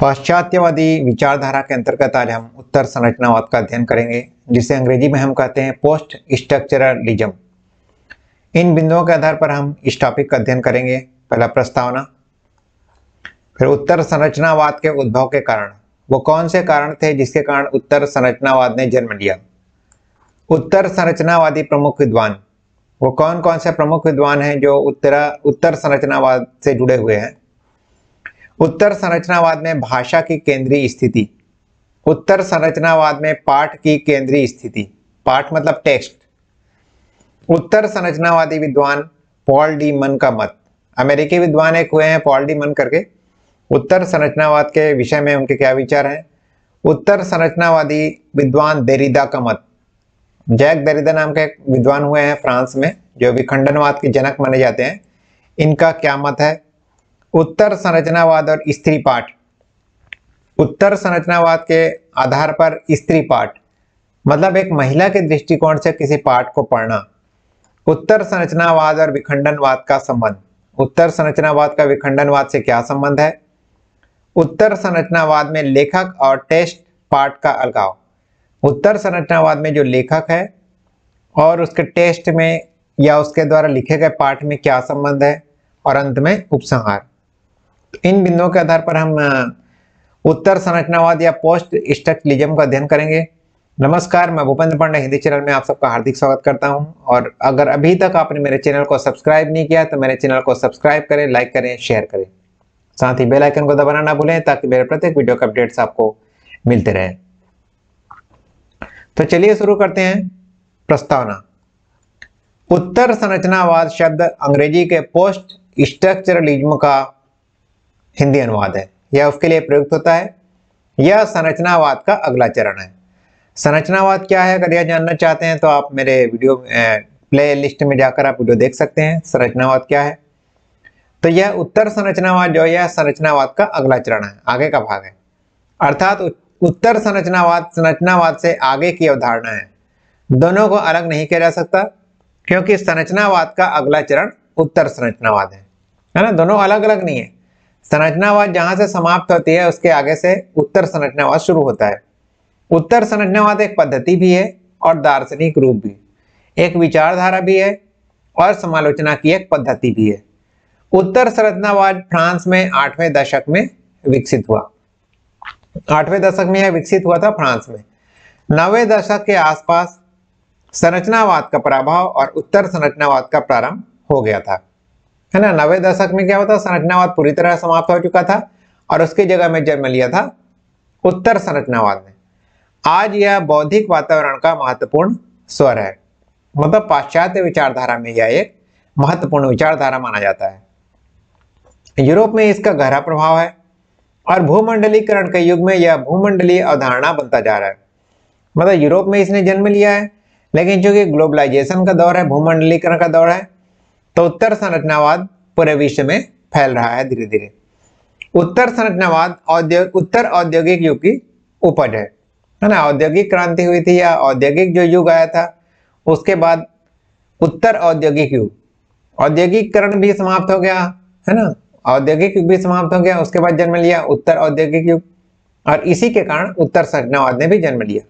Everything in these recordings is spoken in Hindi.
पाश्चात्यवादी विचारधारा के अंतर्गत आज हम उत्तर संरचनावाद का अध्ययन करेंगे जिसे अंग्रेजी में हम कहते हैं पोस्ट स्ट्रक्चरलिज्म इन बिंदुओं के आधार पर हम इस टॉपिक का अध्ययन करेंगे पहला प्रस्तावना फिर उत्तर संरचनावाद के उद्भव के कारण वो कौन से कारण थे जिसके कारण उत्तर संरचनावाद ने जन्म लिया उत्तर संरचनावादी प्रमुख विद्वान वो कौन कौन से प्रमुख विद्वान हैं जो उत्तरा उत्तर संरचनावाद से जुड़े हुए हैं उत्तर संरचनावाद में भाषा की केंद्रीय स्थिति उत्तर संरचनावाद में पाठ की केंद्रीय स्थिति पाठ मतलब टेक्स्ट उत्तर संरचनावादी विद्वान पॉल डी मन का मत अमेरिकी विद्वान एक हुए हैं पॉल डी मन करके उत्तर संरचनावाद के विषय में उनके क्या विचार हैं उत्तर संरचनावादी विद्वान देरिदा का मत जैक दरिदा नाम के विद्वान हुए हैं फ्रांस में जो विखंडनवाद के जनक माने जाते हैं इनका क्या मत है उत्तर संरचनावाद और स्त्री पाठ उत्तर संरचनावाद के आधार पर स्त्री पाठ मतलब एक महिला के दृष्टिकोण से किसी पाठ को पढ़ना उत्तर संरचनावाद और विखंडनवाद का संबंध उत्तर संरचनावाद का विखंडनवाद से क्या संबंध है उत्तर संरचनावाद में लेखक और टेस्ट पाठ का अलगाव उत्तर संरचनावाद में जो लेखक है और उसके टेस्ट में या उसके द्वारा लिखे गए पाठ में क्या संबंध है और अंत में उपसंहार इन बिंदुओं के आधार पर हम उत्तर संरचनावाद या पोस्ट स्ट्रक्चरलिज्म का अध्ययन करेंगे नमस्कार मैं भूपेंद्र पांडे हिंदी चैनल में आप सबका हार्दिक स्वागत करता हूं और अगर अभी तक आपने मेरे चैनल को सब्सक्राइब नहीं किया तो मेरे चैनल को सब्सक्राइब करें लाइक करें शेयर करें साथ ही बेल आइकन को दबाना ना भूलें ताकि मेरे प्रत्येक वीडियो के अपडेट्स आपको मिलते रहे तो चलिए शुरू करते हैं प्रस्तावना उत्तर संरचनावाद शब्द अंग्रेजी के पोस्ट स्ट्रक्चरलिज्म का हिंदी अनुवाद है यह उसके लिए प्रयुक्त होता है यह संरचनावाद का अगला चरण है संरचनावाद क्या है अगर यह जानना चाहते हैं तो आप मेरे वीडियो प्ले लिस्ट में जाकर आप वीडियो देख सकते हैं संरचनावाद क्या है तो यह उत्तर संरचनावाद जो यह संरचनावाद का अगला चरण है आगे का भाग है अर्थात उत्तर संरचनावाद संरचनावाद से आगे की अवधारणा है दोनों को अलग नहीं किया जा सकता क्योंकि संरचनावाद का अगला चरण उत्तर संरचनावाद है है ना दोनों अलग अलग नहीं है संरचनावाद जहां से समाप्त होती है उसके आगे से उत्तर संरचनावाद शुरू होता है उत्तर संरचनावाद एक पद्धति भी है और दार्शनिक रूप भी एक विचारधारा भी है और समालोचना की एक पद्धति भी है उत्तर संरचनावाद फ्रांस में आठवें दशक में विकसित हुआ आठवें दशक में यह विकसित हुआ था फ्रांस में नवे दशक के आसपास संरचनावाद का प्रभाव और उत्तर संरचनावाद का प्रारंभ हो गया था है ना नवे दशक में क्या होता संरचनावाद पूरी तरह समाप्त हो चुका था और उसकी जगह में जन्म लिया था उत्तर संरचनावाद ने आज यह बौद्धिक वातावरण का महत्वपूर्ण स्वर है मतलब पाश्चात्य विचारधारा में यह एक महत्वपूर्ण विचारधारा माना जाता है यूरोप में इसका गहरा प्रभाव है और भूमंडलीकरण के युग में यह भूमंडलीय अवधारणा बनता जा रहा है मतलब यूरोप में इसने जन्म लिया है लेकिन चूंकि ग्लोबलाइजेशन का दौर है भूमंडलीकरण का दौर है तो उत्तर संरचनावाद पूरे विश्व में फैल रहा है धीरे धीरे उत्तर संरचनावाद औद्योगिक उत्तर औद्योगिक युग की उपज है है ना औद्योगिक क्रांति हुई थी या औद्योगिक जो युग आया था उसके बाद उत्तर औद्योगिक युग औद्योगिकरण भी समाप्त हो गया है ना औद्योगिक युग भी समाप्त हो गया उसके बाद जन्म लिया उत्तर औद्योगिक युग और इसी के कारण उत्तर संरचनावाद ने भी जन्म लिया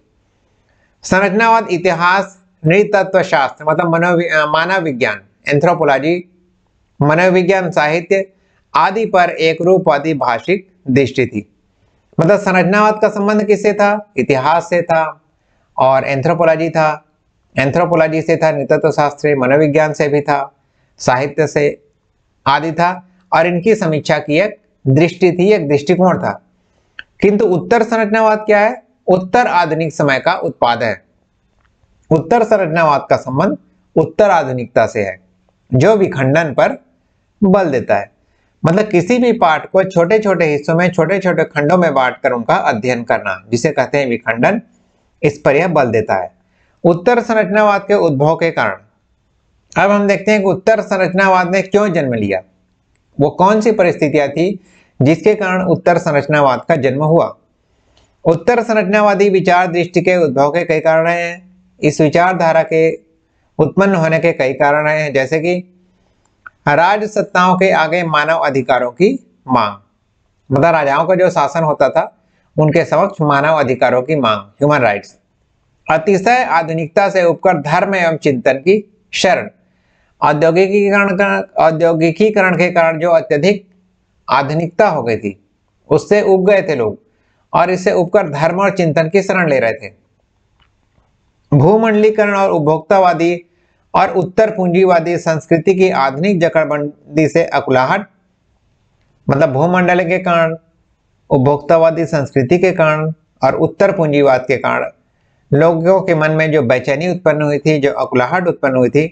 संरचनावाद इतिहास नृतत्व शास्त्र मतलब मनोवि मानव विज्ञान एंथ्रोपोलॉजी मनोविज्ञान साहित्य आदि पर एक रूप भाषिक दृष्टि थी मतलब संरचनावाद का संबंध किससे था इतिहास से था और एंथ्रोपोलॉजी था एंथ्रोपोलॉजी से था नेतृत्व शास्त्र मनोविज्ञान से भी था साहित्य से आदि था और इनकी समीक्षा की एक दृष्टि थी एक दृष्टिकोण था किंतु उत्तर संरचनावाद क्या है उत्तर आधुनिक समय का उत्पाद है उत्तर संरचनावाद का संबंध उत्तर आधुनिकता से है जो विखंडन पर बल देता है मतलब किसी भी पाठ को छोटे छोटे हिस्सों में छोटे छोटे खंडों में बांटकर उनका अध्ययन करना जिसे कहते हैं विखंडन इस पर यह बल देता है उत्तर संरचनावाद के उद्भव के कारण अब हम देखते हैं कि उत्तर संरचनावाद ने क्यों जन्म लिया वो कौन सी परिस्थितियां थी जिसके कारण उत्तर संरचनावाद का जन्म हुआ उत्तर संरचनावादी विचार दृष्टि के उद्भव के कई कारण हैं इस विचारधारा के उत्पन्न होने के कई कारण हैं जैसे कि राज सत्ताओं के आगे मानव अधिकारों की मांग मतलब राजाओं का जो शासन होता था उनके समक्ष मानव अधिकारों की मांग ह्यूमन राइट्स अतिशय आधुनिकता से उपकर धर्म एवं चिंतन की शरण औद्योगिकीकरण औद्योगिकीकरण के कारण जो अत्यधिक आधुनिकता हो गई थी उससे उग गए थे लोग और इससे उपकर धर्म और चिंतन की शरण ले रहे थे भूमंडलीकरण और उपभोक्तावादी और उत्तर पूंजीवादी संस्कृति की आधुनिक जकड़बंदी से अकुलाहट मतलब भूमंडल के कारण उपभोक्तावादी संस्कृति के कारण और उत्तर पूंजीवाद के कारण लोगों के मन में जो बेचैनी उत्पन्न हुई थी जो अकुलाहट उत्पन्न हुई थी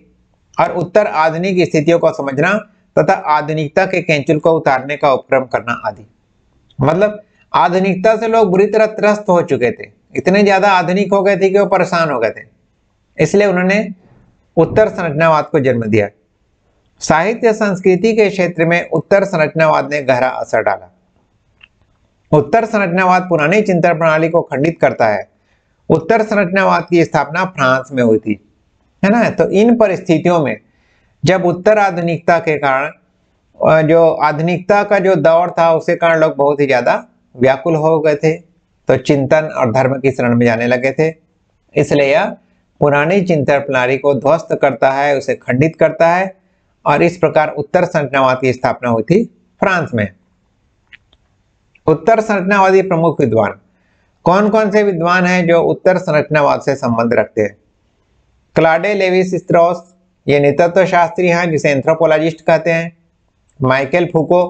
और उत्तर आधुनिक स्थितियों को समझना तथा आधुनिकता के कैंचुल को उतारने का उपक्रम करना आदि मतलब आधुनिकता से लोग बुरी तरह त्रस्त हो चुके थे इतने ज्यादा आधुनिक हो गए थे कि वो परेशान हो गए थे इसलिए उन्होंने उत्तर संरचनावाद को जन्म दिया साहित्य संस्कृति के क्षेत्र में उत्तर संरचनावाद ने गहरा असर डाला उत्तर संरचनावाद पुरानी चिंतन प्रणाली को खंडित करता है उत्तर संरचनावाद की स्थापना फ्रांस में हुई थी है ना तो इन परिस्थितियों में जब उत्तर आधुनिकता के कारण जो आधुनिकता का जो दौर था उसके कारण लोग बहुत ही ज़्यादा व्याकुल हो गए थे तो चिंतन और धर्म की शरण में जाने लगे थे इसलिए यह पुरानी चिंतन प्रणाली को ध्वस्त करता है उसे खंडित करता है और इस प्रकार उत्तर संरचनावाद की स्थापना हुई थी फ्रांस में उत्तर संरचनावादी प्रमुख विद्वान कौन कौन से विद्वान हैं जो उत्तर संरचनावाद से संबंध रखते हैं क्लाडे लेविस स्त्रोस ये नेतृत्व शास्त्री हैं जिसे एंथ्रोपोलॉजिस्ट कहते हैं माइकल फूको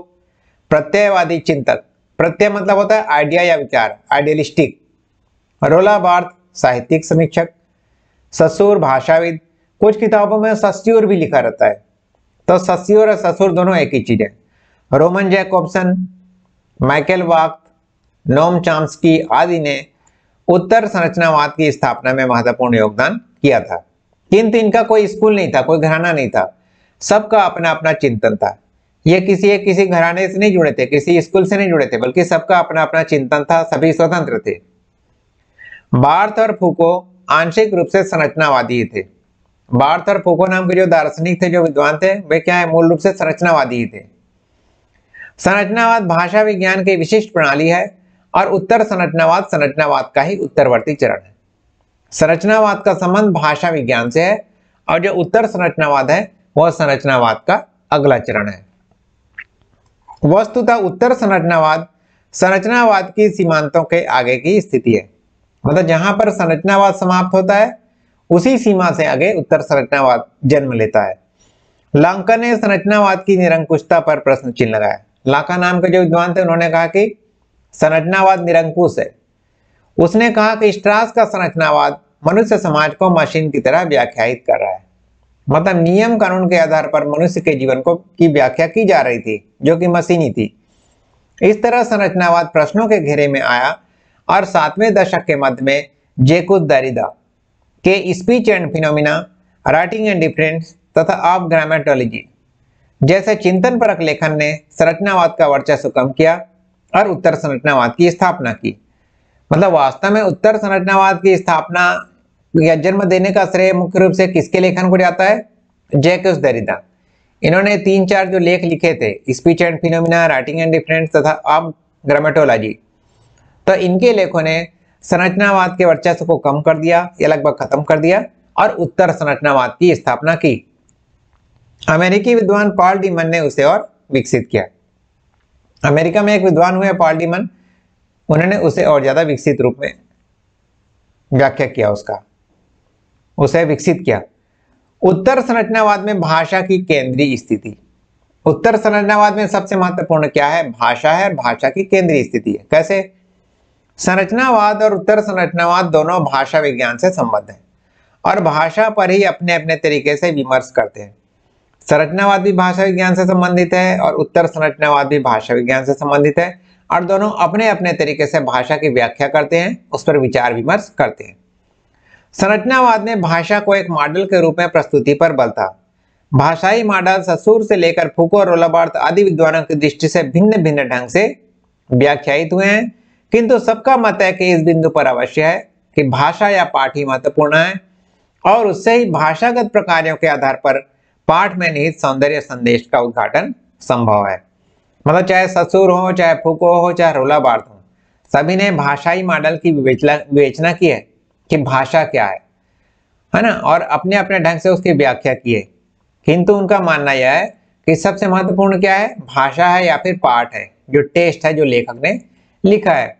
प्रत्ययवादी चिंतक प्रत्यय मतलब होता है आइडिया या विचार आइडियलिस्टिक रोला बार्थ साहित्यिक समीक्षक ससुर भाषाविद कुछ किताबों में सस्योर भी लिखा रहता है तो सस्योर और ससुर दोनों एक ही चीज है रोमन जैकॉब्सन माइकल वाक नोम चाम्सकी आदि ने उत्तर संरचनावाद की स्थापना में महत्वपूर्ण योगदान किया था किंतु इनका कोई स्कूल नहीं था कोई घराना नहीं था सबका अपना अपना चिंतन था ये किसी एक किसी घराने से नहीं जुड़े थे किसी स्कूल से नहीं जुड़े थे बल्कि सबका अपना अपना चिंतन था सभी स्वतंत्र थे बार्थ और फूको आंशिक रूप से संरचनावादी थे बार्थ और फोको नाम के जो दार्शनिक थे जो विद्वान थे वे क्या है मूल रूप से संरचनावादी थे संरचनावाद भाषा विज्ञान की विशिष्ट प्रणाली है और उत्तर संरचनावाद संरचनावाद का ही उत्तरवर्ती चरण है संरचनावाद का संबंध भाषा विज्ञान से है और जो उत्तर संरचनावाद है वह संरचनावाद का अगला चरण है वस्तुतः उत्तर संरचनावाद संरचनावाद की सीमांतों के आगे की स्थिति है मतलब जहां पर संरचनावाद समाप्त होता है उसी सीमा से आगे उत्तर संरचनावाद जन्म लेता है लांका ने संरचनावाद की निरंकुशता पर प्रश्न चिन्ह लगाया लांका नाम के जो विद्वान थे उन्होंने कहा कि संरचनावाद निरंकुश है उसने कहा कि स्ट्रास का संरचनावाद मनुष्य समाज को मशीन की तरह व्याख्यात कर रहा है मतलब नियम कानून के आधार पर मनुष्य के जीवन को की व्याख्या की जा रही थी जो कि मशीनी थी इस तरह संरचनावाद प्रश्नों के घेरे में आया और सातवें दशक के मध्य में जेकुद दरिदा के speech and phenomena writing and difference तथा ऑफ ग्रामेटोलॉजी जैसे चिंतन परक लेखन ने संरचनावाद का वर्चस्व कम किया और उत्तर संरचनावाद की स्थापना की मतलब वास्तव में उत्तर संरचनावाद की स्थापना या जन्म देने का श्रेय मुख्य रूप से किसके लेखन को जाता है जैकस दरिदा इन्होंने तीन चार जो लेख लिखे थे speech and phenomena writing and difference तथा ऑफ ग्रामेटोलॉजी तो इनके लेखों ने संरचनावाद के वर्चस्व को कम कर दिया या लगभग खत्म कर दिया और उत्तर संरचनावाद की स्थापना की अमेरिकी विद्वान पॉल डीमन ने उसे और विकसित किया अमेरिका में एक विद्वान हुए पॉल डीमन उन्होंने उसे और ज्यादा विकसित रूप में व्याख्या किया उसका उसे विकसित किया उत्तर संरचनावाद में भाषा की केंद्रीय स्थिति उत्तर संरचनावाद में सबसे महत्वपूर्ण क्या है भाषा है भाषा की केंद्रीय स्थिति है कैसे संरचनावाद और उत्तर संरचनावाद दोनों भाषा विज्ञान से संबद्ध हैं और भाषा पर ही अपने अपने तरीके से विमर्श करते हैं संरचनावाद भी भाषा विज्ञान से संबंधित है और उत्तर संरचनावाद भी भाषा विज्ञान से संबंधित है और दोनों अपने अपने तरीके से भाषा की व्याख्या करते हैं उस पर विचार विमर्श करते हैं संरचनावाद ने भाषा को एक मॉडल के रूप में प्रस्तुति पर बल था भाषाई मॉडल ससुर से लेकर फूको रोलाबार्थ आदि विद्वानों की दृष्टि से भिन्न भिन्न ढंग से व्याख्यायित हुए हैं किंतु सबका मत है कि इस बिंदु पर अवश्य है कि भाषा या पाठ ही महत्वपूर्ण है और उससे ही भाषागत प्रकारों के आधार पर पाठ में निहित सौंदर्य संदेश का उद्घाटन संभव है मतलब चाहे ससुर हो चाहे फुको हो चाहे रोला बार्थ हो सभी ने भाषाई मॉडल की विवेचना की है कि भाषा क्या है है ना और अपने अपने ढंग से उसकी व्याख्या की है किंतु उनका मानना यह है कि सबसे महत्वपूर्ण क्या है भाषा है या फिर पाठ है जो टेस्ट है जो लेखक ने लिखा है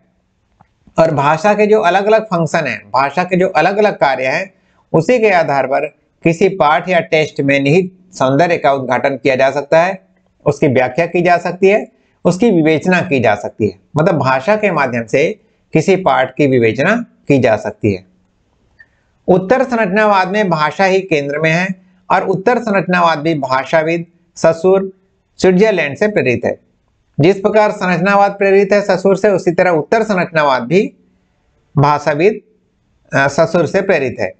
और भाषा के जो अलग अलग फंक्शन हैं भाषा के जो अलग अलग कार्य हैं उसी के आधार पर किसी पाठ या टेस्ट में निहित सौंदर्य का उद्घाटन किया जा सकता है उसकी व्याख्या की जा सकती है उसकी विवेचना की जा सकती है मतलब भाषा के माध्यम से किसी पाठ की विवेचना की जा सकती है उत्तर संरचनावाद में भाषा ही केंद्र में है और उत्तर संरचनावाद भी भाषाविद ससुर स्विट्जरलैंड से प्रेरित है जिस प्रकार संरचनावाद प्रेरित है ससुर से उसी तरह उत्तर संरचनावाद भी भाषाविद ससुर से प्रेरित है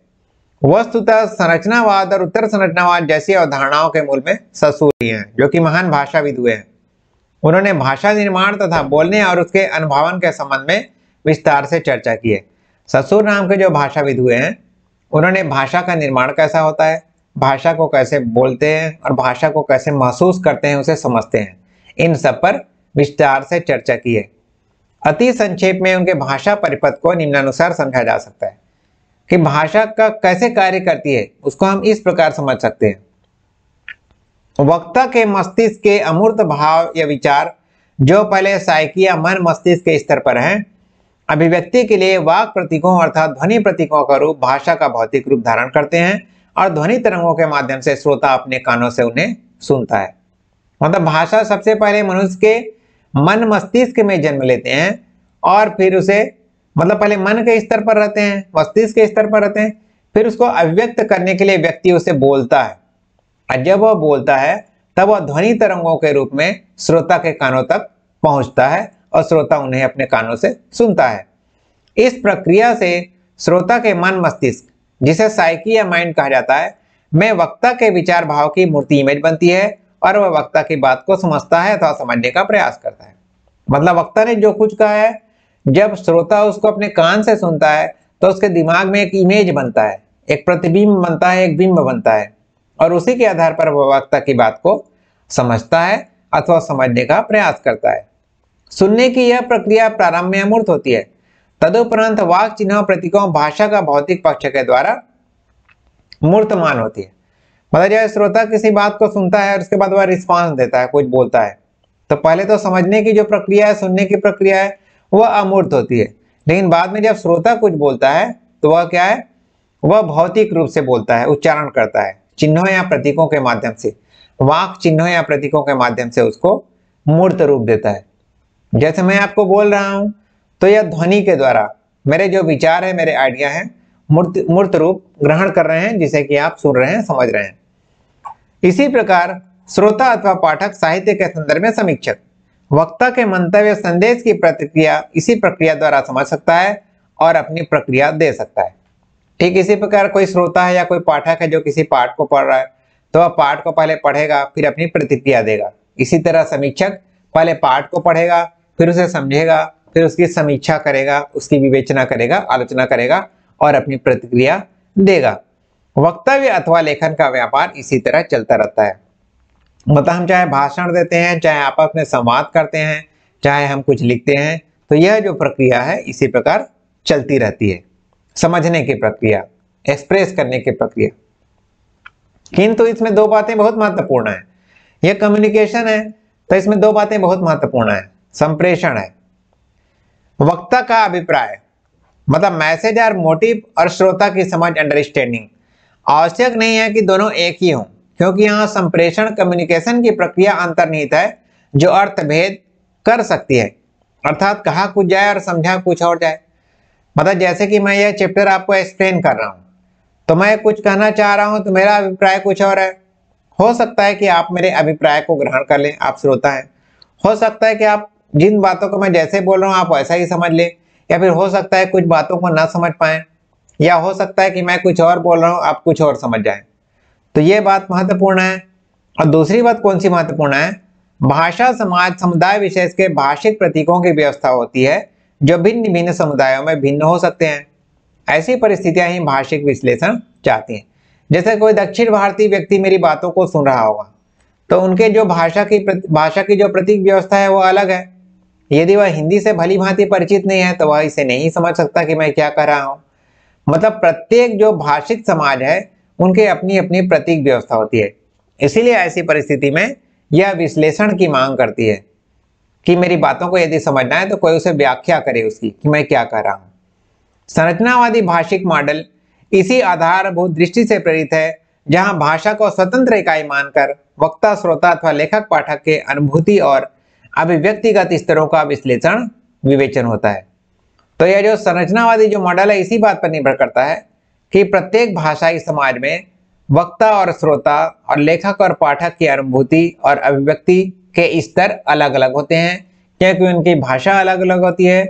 वस्तुतः संरचनावाद और उत्तर संरचनावाद जैसी अवधारणाओं के मूल में ससुर ही हैं जो कि महान भाषाविद हुए हैं उन्होंने भाषा निर्माण तथा बोलने और उसके अनुभावन के संबंध में विस्तार से चर्चा की है ससुर नाम के जो भाषाविद हुए हैं उन्होंने भाषा का निर्माण कैसा होता है भाषा को कैसे बोलते हैं और भाषा को कैसे महसूस करते हैं उसे समझते हैं इन सब पर विस्तार से चर्चा की है अति संक्षेप में उनके भाषा परिपथ को निम्नानुसार समझा जा सकता है कि भाषा का कैसे कार्य करती है उसको हम इस प्रकार समझ सकते हैं वक्ता के मस्तिष्क के अमूर्त भाव या विचार जो पहले साइकी या मन मस्तिष्क के स्तर पर हैं अभिव्यक्ति के लिए वाक प्रतीकों अर्थात ध्वनि प्रतीकों का रूप भाषा का भौतिक रूप धारण करते हैं और ध्वनि तरंगों के माध्यम से श्रोता अपने कानों से उन्हें सुनता है मतलब भाषा सबसे पहले मनुष्य के मन मस्तिष्क में जन्म लेते हैं और फिर उसे मतलब पहले मन के स्तर पर रहते हैं मस्तिष्क के स्तर पर रहते हैं फिर उसको अभिव्यक्त करने के लिए व्यक्ति उसे बोलता है और जब वह बोलता है तब वह ध्वनि तरंगों के रूप में श्रोता के कानों तक पहुंचता है और श्रोता उन्हें अपने कानों से सुनता है इस प्रक्रिया से श्रोता के मन मस्तिष्क जिसे साइकी या माइंड कहा जाता है में वक्ता के विचार भाव की मूर्ति इमेज बनती है और वह वक्ता की बात को समझता है अथवा समझने का प्रयास करता है मतलब वक्ता ने जो कुछ कहा है जब श्रोता उसको अपने कान से सुनता है तो उसके दिमाग में एक इमेज बनता है एक प्रतिबिंब बनता है एक बिंब बनता है और उसी के आधार पर वह वक्ता की बात को समझता है अथवा समझने का प्रयास करता है सुनने की यह प्रक्रिया प्रारंभ में अमूर्त होती है तदुपरांत वाक चिन्ह प्रतीकों भाषा का भौतिक पक्ष के द्वारा मूर्तमान होती है मतलब यह श्रोता किसी बात को सुनता है और उसके बाद वह रिस्पॉन्स देता है कुछ बोलता है तो पहले तो समझने की जो प्रक्रिया है सुनने की प्रक्रिया है वह अमूर्त होती है लेकिन बाद में जब श्रोता कुछ बोलता है तो वह क्या है वह भौतिक रूप से बोलता है उच्चारण करता है चिन्हों या प्रतीकों के माध्यम से वाक चिन्हों या प्रतीकों के माध्यम से उसको मूर्त रूप देता है जैसे मैं आपको बोल रहा हूँ तो यह ध्वनि के द्वारा मेरे जो विचार है मेरे आइडिया है मूर्त मूर्त रूप ग्रहण कर रहे हैं जिसे कि आप सुन रहे हैं समझ रहे हैं इसी प्रकार श्रोता अथवा पाठक साहित्य के संदर्भ में समीक्षक वक्ता के मंतव्य संदेश की प्रतिक्रिया इसी प्रक्रिया द्वारा समझ सकता है और अपनी प्रक्रिया दे सकता है ठीक इसी प्रकार कोई श्रोता है या कोई पाठक है जो किसी पाठ को पढ़ रहा है तो वह पाठ को पहले पढ़ेगा फिर अपनी प्रतिक्रिया देगा इसी तरह समीक्षक पहले पाठ को पढ़ेगा फिर उसे समझेगा फिर उसकी समीक्षा करेगा उसकी विवेचना करेगा आलोचना करेगा और अपनी प्रतिक्रिया देगा वक्तव्य अथवा लेखन का व्यापार इसी तरह चलता रहता है मतलब हम चाहे भाषण देते हैं चाहे आपस में संवाद करते हैं चाहे हम कुछ लिखते हैं तो यह जो प्रक्रिया है इसी प्रकार चलती रहती है समझने की प्रक्रिया एक्सप्रेस करने की प्रक्रिया किंतु इसमें दो बातें बहुत महत्वपूर्ण है यह कम्युनिकेशन है तो इसमें दो बातें बहुत महत्वपूर्ण है संप्रेषण है वक्ता का अभिप्राय मतलब मैसेज और मोटिव और श्रोता की समझ अंडरस्टैंडिंग आवश्यक नहीं है कि दोनों एक ही हों क्योंकि यहाँ संप्रेषण कम्युनिकेशन की प्रक्रिया अंतर्निहित है जो अर्थ भेद कर सकती है अर्थात कहा कुछ जाए और समझा कुछ और जाए मतलब जैसे कि मैं यह चैप्टर आपको एक्सप्लेन कर रहा हूँ तो मैं कुछ कहना चाह रहा हूँ तो मेरा अभिप्राय कुछ और है हो सकता है कि आप मेरे अभिप्राय को ग्रहण कर लें आप श्रोता है हो सकता है कि आप जिन बातों को मैं जैसे बोल रहा हूँ आप वैसा ही समझ लें या फिर हो सकता है कुछ बातों को ना समझ पाए या हो सकता है कि मैं कुछ और बोल रहा हूँ आप कुछ और समझ जाए तो ये बात महत्वपूर्ण है और दूसरी बात कौन सी महत्वपूर्ण है भाषा समाज समुदाय विशेष के भाषिक प्रतीकों की व्यवस्था होती है जो भिन्न भिन्न समुदायों में भिन्न हो सकते हैं ऐसी परिस्थितियां ही भाषिक विश्लेषण चाहती हैं जैसे कोई दक्षिण भारतीय व्यक्ति मेरी बातों को सुन रहा होगा तो उनके जो भाषा की भाषा की जो प्रतीक व्यवस्था है वो अलग है यदि वह हिंदी से भली भांति परिचित नहीं है तो वह इसे नहीं समझ सकता कि मैं क्या कह रहा हूँ मतलब प्रत्येक जो भाषिक समाज है उनके अपनी अपनी प्रतीक व्यवस्था होती है इसीलिए ऐसी परिस्थिति में यह विश्लेषण की मांग करती है कि मेरी बातों को यदि समझना है तो कोई उसे व्याख्या करे उसकी कि मैं क्या कह रहा हूँ संरचनावादी भाषिक मॉडल इसी आधारभूत दृष्टि से प्रेरित है जहां भाषा को स्वतंत्र इकाई मानकर वक्ता श्रोता अथवा लेखक पाठक के अनुभूति और अभिव्यक्तिगत स्तरों का विश्लेषण विवेचन होता है तो यह जो संरचनावादी जो मॉडल है इसी बात पर निर्भर करता है कि प्रत्येक भाषाई समाज में वक्ता और श्रोता और लेखक और पाठक की अनुभूति और अभिव्यक्ति के स्तर अलग अलग होते हैं क्योंकि उनकी भाषा अलग अलग होती है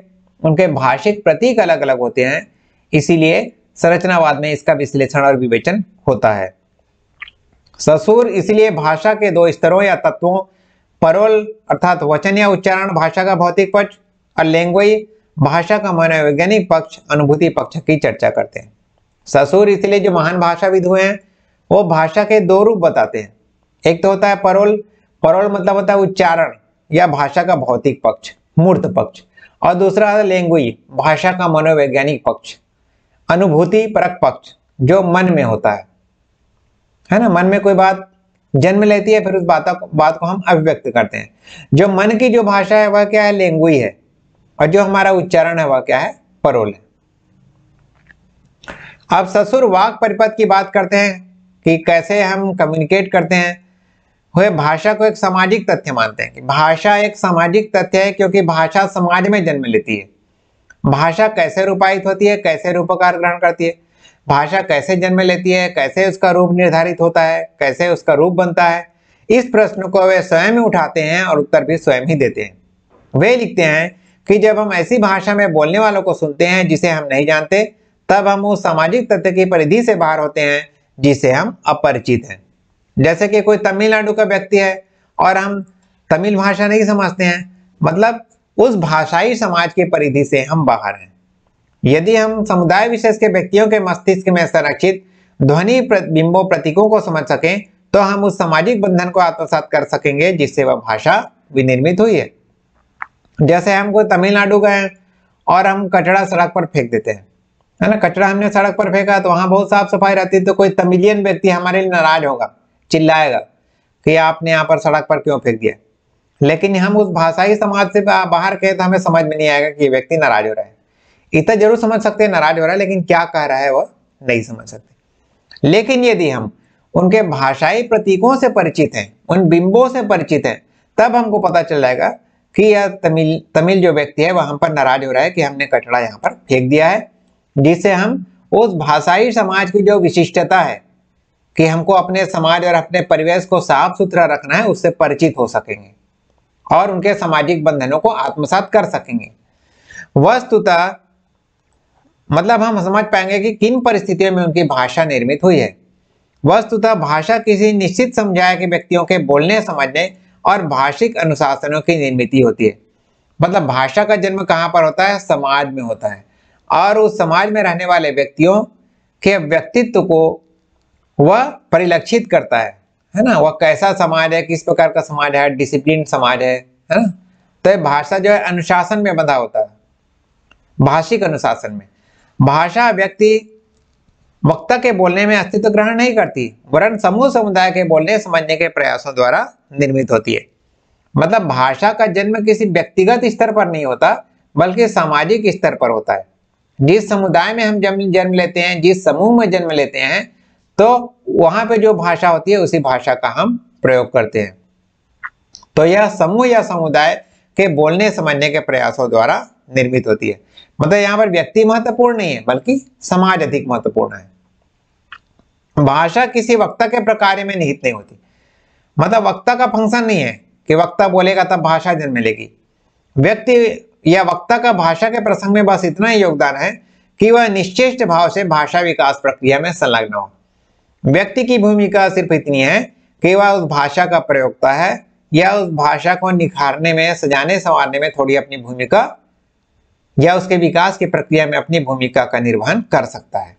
उनके भाषिक प्रतीक अलग अलग होते हैं इसीलिए संरचनावाद में इसका विश्लेषण और विवेचन होता है ससुर इसलिए भाषा के दो स्तरों या तत्वों परोल अर्थात वचन या उच्चारण भाषा का भौतिक पक्ष और लैंग्वेज भाषा का मनोवैज्ञानिक पक्ष अनुभूति पक्ष की चर्चा करते हैं ससुर इसलिए जो महान भाषाविद हुए हैं वो भाषा के दो रूप बताते हैं एक तो होता है परोल परोल मतलब होता है उच्चारण या भाषा का भौतिक पक्ष मूर्त पक्ष और दूसरा है लैंग्वेज भाषा का मनोवैज्ञानिक पक्ष अनुभूति परक पक्ष जो मन में होता है है ना मन में कोई बात जन्म लेती है फिर उस बात को बात को हम अभिव्यक्त करते हैं जो मन की जो भाषा है वह क्या है लैंग्वेज है और जो हमारा उच्चारण है वह क्या है परोल है अब ससुर वाक परिपथ की बात करते हैं कि कैसे हम कम्युनिकेट करते हैं हुए भाषा को एक सामाजिक तथ्य मानते हैं कि भाषा एक सामाजिक तथ्य है क्योंकि भाषा समाज में जन्म लेती है भाषा कैसे रूपायित होती है कैसे रूपकार ग्रहण करती है भाषा कैसे जन्म लेती है कैसे उसका रूप निर्धारित होता है कैसे उसका रूप बनता है इस प्रश्न को वे स्वयं ही उठाते हैं और उत्तर भी स्वयं ही देते हैं वे लिखते हैं कि जब हम ऐसी भाषा में बोलने वालों को सुनते हैं जिसे हम नहीं जानते तब हम उस सामाजिक तथ्य की परिधि से बाहर होते हैं जिसे हम अपरिचित हैं जैसे कि कोई तमिलनाडु का व्यक्ति है और हम तमिल भाषा नहीं समझते हैं मतलब उस भाषाई समाज की परिधि से हम बाहर हैं यदि हम समुदाय विशेष के व्यक्तियों के मस्तिष्क में संरक्षित ध्वनि बिंबों प्रतीकों को समझ सकें तो हम उस सामाजिक बंधन को आत्मसात कर सकेंगे जिससे वह भाषा विनिर्मित हुई है जैसे हम कोई तमिलनाडु गए और हम कचरा सड़क पर फेंक देते हैं है ना कचरा हमने सड़क पर फेंका तो वहाँ बहुत साफ सफाई रहती है तो कोई तमिलियन व्यक्ति हमारे लिए नाराज होगा चिल्लाएगा कि आपने यहाँ पर सड़क पर क्यों फेंक दिया लेकिन हम उस भाषाई समाज से बाहर गए तो हमें समझ में नहीं आएगा कि ये व्यक्ति नाराज हो रहा है इतना जरूर समझ सकते हैं नाराज हो रहा है लेकिन क्या कह रहा है वो नहीं समझ सकते लेकिन यदि हम उनके भाषाई प्रतीकों से परिचित हैं उन बिंबों से परिचित हैं तब हमको पता चल जाएगा फिर यह तमिल तमिल जो व्यक्ति है वह हम पर नाराज हो रहा है कि हमने कचरा यहाँ पर फेंक दिया है जिससे हम उस भाषाई समाज की जो विशिष्टता है कि हमको अपने समाज और अपने परिवेश को साफ सुथरा रखना है उससे परिचित हो सकेंगे और उनके सामाजिक बंधनों को आत्मसात कर सकेंगे वस्तुतः मतलब हम समझ पाएंगे कि किन परिस्थितियों में उनकी भाषा निर्मित हुई है वस्तुतः भाषा किसी निश्चित समुदाय के व्यक्तियों के बोलने समझने और भाषिक अनुशासनों की निर्मित होती है मतलब भाषा का जन्म कहाँ पर होता है समाज में होता है और उस समाज में रहने वाले व्यक्तियों के व्यक्तित्व को वह परिलक्षित करता है है ना वह कैसा समाज है किस प्रकार का समाज है डिसिप्लिन समाज है है ना तो भाषा जो है अनुशासन में बंधा होता है भाषिक अनुशासन में भाषा व्यक्ति वक्ता के बोलने में अस्तित्व ग्रहण नहीं करती वरन समूह समुदाय के बोलने समझने के प्रयासों द्वारा निर्मित होती है मतलब भाषा का जन्म किसी व्यक्तिगत स्तर पर नहीं होता बल्कि सामाजिक स्तर पर होता है जिस समुदाय में हम जन्म जन्म लेते हैं जिस समूह में जन्म लेते हैं तो वहां पे जो भाषा होती है उसी भाषा का हम प्रयोग करते हैं तो यह समूह या समुदाय के बोलने समझने के प्रयासों द्वारा निर्मित होती है मतलब यहाँ पर व्यक्ति महत्वपूर्ण नहीं है बल्कि समाज अधिक महत्वपूर्ण है भाषा किसी वक्ता के प्रकार में निहित नहीं होती मतलब वक्ता का फंक्शन नहीं है कि वक्ता बोलेगा तब भाषा जन्म मिलेगी व्यक्ति या वक्ता का भाषा के प्रसंग में बस इतना ही योगदान है कि वह निश्चिष्ट भाव से भाषा विकास प्रक्रिया में संलग्न हो व्यक्ति की भूमिका सिर्फ इतनी है कि वह उस भाषा का प्रयोगता है या उस भाषा को निखारने में सजाने संवारने में थोड़ी अपनी भूमिका या उसके विकास की प्रक्रिया में अपनी भूमिका का निर्वहन कर सकता है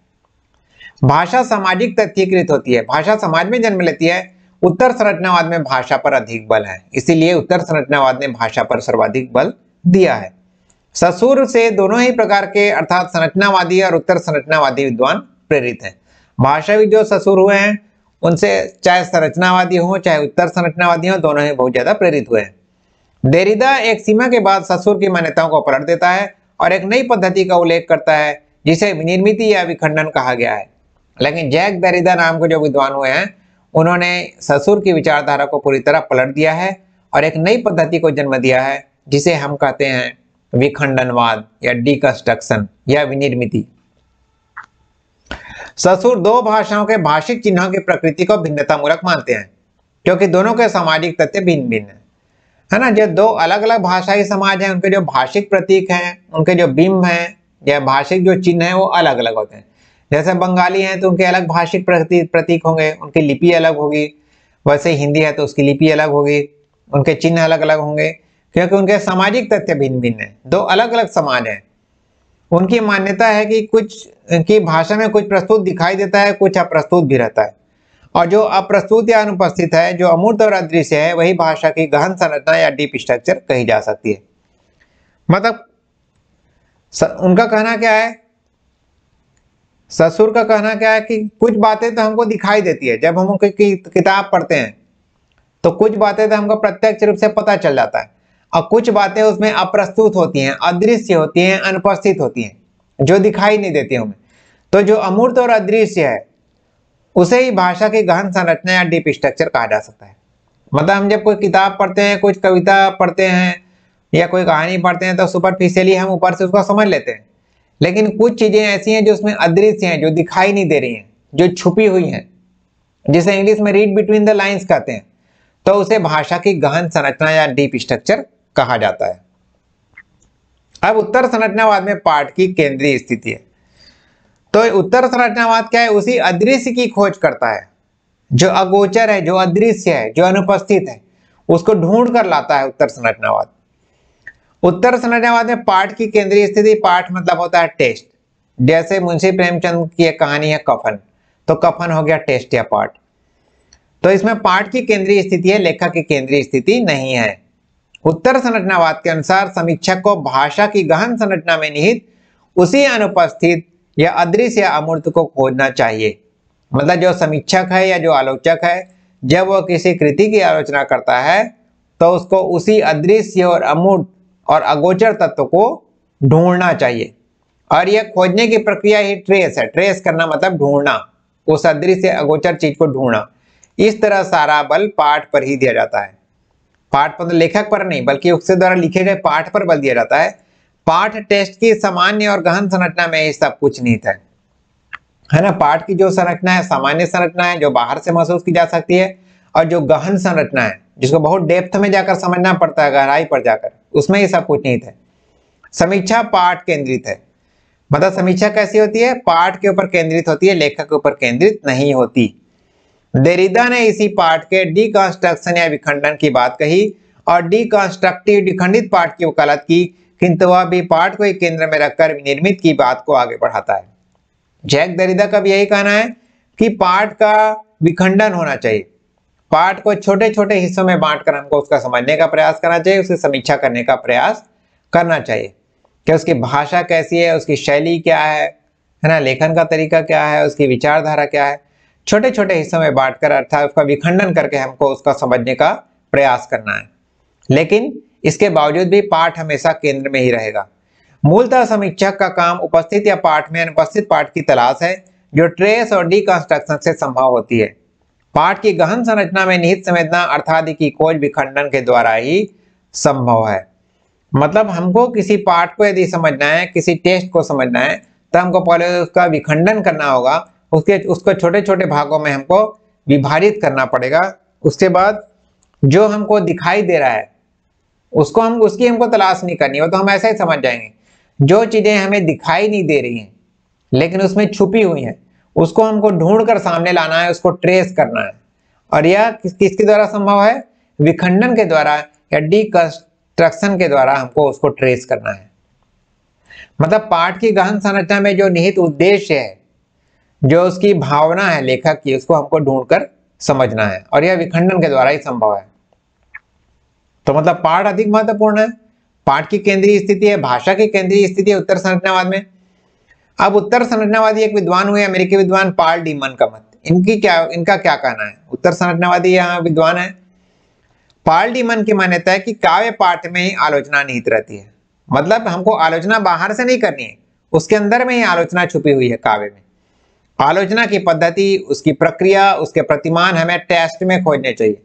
भाषा सामाजिक तथ्यकृत होती है भाषा समाज में जन्म लेती है उत्तर संरचनावाद में भाषा पर अधिक बल है इसीलिए उत्तर संरचनावाद ने भाषा पर सर्वाधिक बल दिया है ससुर से दोनों ही प्रकार के अर्थात संरचनावादी और उत्तर संरचनावादी विद्वान प्रेरित हैं भाषाविद जो ससुर हुए हैं उनसे चाहे संरचनावादी हो चाहे उत्तर संरचनावादी हो दोनों ही बहुत ज्यादा प्रेरित हुए हैं देरिदा एक सीमा के बाद ससुर की मान्यताओं को पलट देता है और एक नई पद्धति का उल्लेख करता है जिसे विनिर्मिति या विखंडन कहा गया है लेकिन जैक दरिदा नाम के जो विद्वान हुए हैं उन्होंने ससुर की विचारधारा को पूरी तरह पलट दिया है और एक नई पद्धति को जन्म दिया है जिसे हम कहते हैं विखंडनवाद या डिकंस्ट्रक्शन या विनिर्मिति ससुर दो भाषाओं के भाषिक चिन्हों की प्रकृति को मूलक मानते हैं क्योंकि दोनों के सामाजिक तथ्य भिन्न भिन्न है है ना जो दो अलग अलग भाषाई समाज हैं उनके जो भाषिक प्रतीक हैं उनके जो बिंब हैं या भाषिक जो चिन्ह हैं वो अलग अलग होते हैं जैसे बंगाली हैं तो उनके अलग भाषिक प्रतीक होंगे उनकी लिपि अलग होगी वैसे हिंदी है तो उसकी लिपि अलग होगी उनके चिन्ह अलग अलग होंगे क्योंकि उनके सामाजिक तथ्य भिन्न भिन्न हैं दो अलग अलग समाज हैं उनकी मान्यता है कि कुछ की भाषा में कुछ प्रस्तुत दिखाई देता है कुछ अप्रस्तुत भी रहता है और जो अप्रस्तुत या अनुपस्थित है जो अमूर्त और अदृश्य है वही भाषा की गहन संरचना या डीप स्ट्रक्चर कही जा सकती है मतलब उनका कहना क्या है ससुर का कहना क्या है कि कुछ बातें तो हमको दिखाई देती है जब हम किताब पढ़ते हैं तो कुछ बातें तो हमको प्रत्यक्ष रूप से पता चल जाता है और कुछ बातें उसमें अप्रस्तुत होती हैं अदृश्य होती हैं अनुपस्थित होती हैं जो दिखाई नहीं देती हमें तो जो अमूर्त और अदृश्य है उसे ही भाषा की गहन संरचना या डीप स्ट्रक्चर कहा जा सकता है मतलब हम जब कोई किताब पढ़ते हैं कुछ कविता पढ़ते हैं या कोई कहानी पढ़ते हैं तो सुपरफिशियली हम ऊपर से उसको समझ लेते हैं लेकिन कुछ चीज़ें ऐसी हैं जो उसमें अदृश्य हैं जो दिखाई नहीं दे रही हैं जो छुपी हुई हैं जिसे इंग्लिश में रीड बिटवीन द लाइन्स कहते हैं तो उसे भाषा की गहन संरचना या डीप स्ट्रक्चर कहा जाता है अब उत्तर संरचनावाद में पाठ की केंद्रीय स्थिति है तो उत्तर संरचनावाद क्या है उसी अदृश्य की खोज करता है जो अगोचर है जो अदृश्य है जो अनुपस्थित है उसको ढूंढ कर लाता है उत्तर संरचनावाद उत्तर समझने में पाठ की केंद्रीय स्थिति पाठ मतलब होता है टेस्ट जैसे मुंशी प्रेमचंद की एक कहानी है कफन तो कफन हो गया टेस्ट या पाठ तो इसमें पाठ की केंद्रीय स्थिति है लेखक की केंद्रीय स्थिति नहीं है उत्तर संरचनावाद के अनुसार समीक्षक को भाषा की गहन संरचना में निहित उसी अनुपस्थित या अदृश्य या अमूर्त को खोजना चाहिए मतलब जो समीक्षक है या जो आलोचक है जब वह किसी कृति की आलोचना करता है तो उसको उसी अदृश्य और अमूर्त और अगोचर तत्व को ढूंढना चाहिए और यह खोजने की प्रक्रिया ही ट्रेस है ट्रेस करना मतलब ढूंढना उस अदृश्य अगोचर चीज को ढूंढना इस तरह सारा बल पाठ पर ही दिया जाता है पाठ मतलब लेखक पर नहीं बल्कि उसके द्वारा लिखे गए पाठ पर बल दिया जाता है पाठ टेस्ट की सामान्य और गहन संरचना में ये सब कुछ नहीं था है ना पाठ की जो संरचना है सामान्य संरचना है जो बाहर से महसूस की जा सकती है और जो गहन संरचना है जिसको बहुत डेप्थ में जाकर समझना पड़ता है गहराई पर जाकर उसमें ये सब कुछ नहीं था समीक्षा पाठ केंद्रित है मतलब समीक्षा कैसी होती है पाठ के ऊपर केंद्रित होती है लेखक के ऊपर केंद्रित नहीं होती देरिदा ने इसी पाठ के डिकंस्ट्रक्शन या विखंडन की बात कही और डिकंस्ट्रक्टिव विखंडित पाठ की वकालत की किंतु वह भी पाठ को एक केंद्र में रखकर निर्मित की बात को आगे बढ़ाता है जैक दरिदा का भी यही कहना है कि पाठ का विखंडन होना चाहिए पाठ को छोटे छोटे हिस्सों में बांटकर हमको उसका समझने का प्रयास करना चाहिए उसकी समीक्षा करने का प्रयास करना चाहिए कि उसकी भाषा कैसी है उसकी शैली क्या है है ना लेखन का तरीका क्या है उसकी विचारधारा क्या है छोटे छोटे हिस्सों में बांटकर अर्थात उसका विखंडन करके हमको उसका समझने का प्रयास करना है लेकिन इसके बावजूद भी पाठ हमेशा केंद्र में ही रहेगा मूलतः समीक्षक का काम उपस्थित या पाठ में अनुपस्थित पाठ की तलाश है जो ट्रेस और डिकंस्ट्रक्शन से संभव होती है पाठ की गहन संरचना में निहित संवेदना अर्थात की खोज विखंडन के द्वारा ही संभव है मतलब हमको किसी पाठ को यदि समझना है किसी टेस्ट को समझना है तो हमको पहले उसका विखंडन करना होगा उसके उसको छोटे छोटे भागों में हमको विभाजित करना पड़ेगा उसके बाद जो हमको दिखाई दे रहा है उसको हम उसकी हमको तलाश नहीं करनी हो तो हम ऐसा ही समझ जाएंगे जो चीज़ें हमें दिखाई नहीं दे रही हैं लेकिन उसमें छुपी हुई हैं उसको हमको ढूंढ कर सामने लाना है उसको ट्रेस करना है और यह किसके द्वारा संभव है विखंडन के द्वारा या कंस्ट्रक्शन के द्वारा हमको उसको ट्रेस करना है मतलब पाठ की गहन संरचना में जो निहित उद्देश्य है जो उसकी भावना है लेखक की उसको हमको ढूंढकर समझना है और यह विखंडन के द्वारा ही संभव है तो मतलब पाठ अधिक महत्वपूर्ण है पाठ की केंद्रीय स्थिति है भाषा की केंद्रीय स्थिति है उत्तर संरचनावाद में अब उत्तर संरचनावादी एक विद्वान हुए अमेरिकी विद्वान पाल डीमन का मत इनकी क्या इनका क्या कहना है उत्तर संरचनावादी यहाँ विद्वान है पाल डीमन की मान्यता है कि काव्य पाठ में ही आलोचना निहित रहती है मतलब हमको आलोचना बाहर से नहीं करनी है उसके अंदर में ही आलोचना छुपी हुई है काव्य में आलोचना की पद्धति उसकी प्रक्रिया उसके प्रतिमान हमें टेस्ट में खोजने चाहिए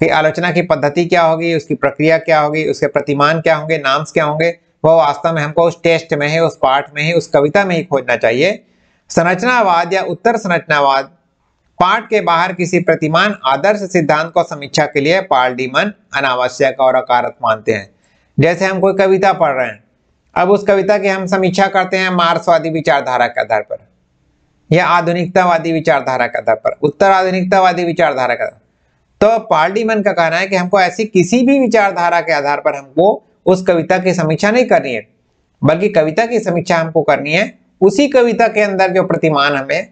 कि आलोचना की पद्धति क्या होगी उसकी प्रक्रिया क्या होगी उसके प्रतिमान क्या होंगे नाम्स क्या होंगे वह वास्तव में हमको उस टेस्ट में ही उस पाठ में ही उस कविता में ही खोजना चाहिए संरचनावाद या उत्तर संरचनावाद पाठ के बाहर किसी प्रतिमान आदर्श सिद्धांत को समीक्षा के लिए पार्डीमन अनावश्यक और अकारत मानते हैं जैसे हम कोई कविता पढ़ रहे हैं अब उस कविता की हम समीक्षा करते हैं मार्क्सवादी विचारधारा के आधार पर या आधुनिकतावादी विचारधारा के आधार पर उत्तर आधुनिकतावादी विचारधारा का तो पार्डीमन का कहना है कि हमको ऐसी किसी भी विचारधारा के आधार पर हमको उस कविता की समीक्षा नहीं करनी है बल्कि कविता की समीक्षा हमको करनी है उसी कविता के अंदर जो प्रतिमान हमें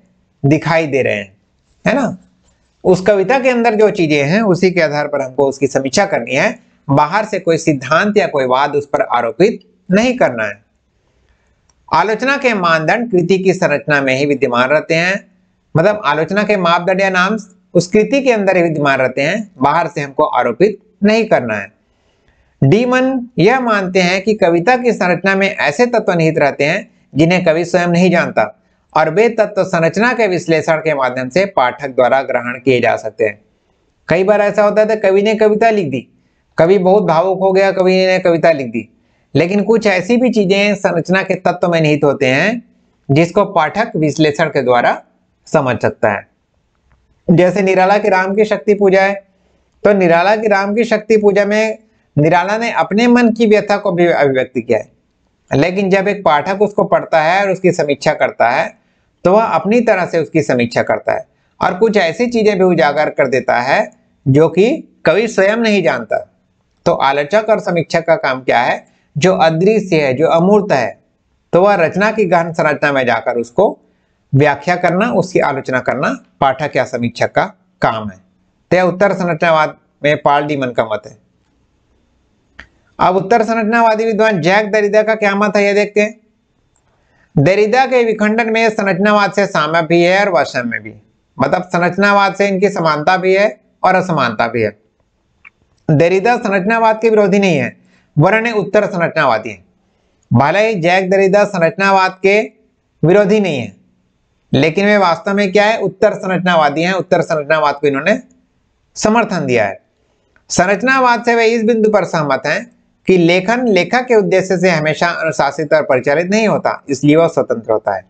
दिखाई दे रहे हैं है ना उस कविता के अंदर जो चीजें हैं उसी के आधार पर हमको उसकी समीक्षा करनी है बाहर से कोई सिद्धांत या कोई वाद उस पर आरोपित नहीं करना है आलोचना के मानदंड कृति की संरचना में ही विद्यमान रहते हैं मतलब आलोचना के मापदंड या नाम उस कृति के अंदर ही विद्यमान रहते हैं बाहर से हमको आरोपित नहीं करना है डीमन यह मानते हैं कि कविता की संरचना में ऐसे तत्व निहित रहते हैं जिन्हें कवि स्वयं नहीं जानता और वे तत्व संरचना के विश्लेषण के माध्यम से पाठक द्वारा ग्रहण किए जा सकते हैं कई बार ऐसा होता है तो कवि ने कविता लिख दी कवि बहुत भावुक हो गया कवि ने कविता लिख दी लेकिन कुछ ऐसी भी चीजें संरचना के तत्व में निहित होते हैं जिसको पाठक विश्लेषण के द्वारा समझ सकता है जैसे निराला के राम की शक्ति पूजा है तो निराला की राम की शक्ति पूजा में निराला ने अपने मन की व्यथा को भी अभिव्यक्त किया है लेकिन जब एक पाठक उसको पढ़ता है और उसकी समीक्षा करता है तो वह अपनी तरह से उसकी समीक्षा करता है और कुछ ऐसी चीजें भी उजागर कर देता है जो कि कवि स्वयं नहीं जानता तो आलोचक और समीक्षा का काम क्या है जो अदृश्य है जो अमूर्त है तो वह रचना की गहन संरचना में जाकर उसको व्याख्या करना उसकी आलोचना करना पाठक या समीक्षक का काम है तय तो उत्तर संरचनावाद में पाल डी मन का मत है अब उत्तर संरचनावादी विद्वान जैक दरिदा का क्या मत है यह देखते हैं दरिदा के विखंडन में संरचनावाद से साम्य भी है और वसम्य भी मतलब संरचनावाद से इनकी समानता भी है और असमानता भी है दरिदा संरचनावाद के विरोधी नहीं है वर्ण उत्तर संरचनावादी है भले ही जैक दरिदा संरचनावाद के विरोधी नहीं है लेकिन वे वास्तव में क्या है उत्तर संरचनावादी हैं उत्तर संरचनावाद को इन्होंने समर्थन दिया है संरचनावाद से वे इस बिंदु पर सहमत हैं कि लेखन लेखक के उद्देश्य से हमेशा अनुशासित और परिचालित नहीं होता इसलिए वह स्वतंत्र होता है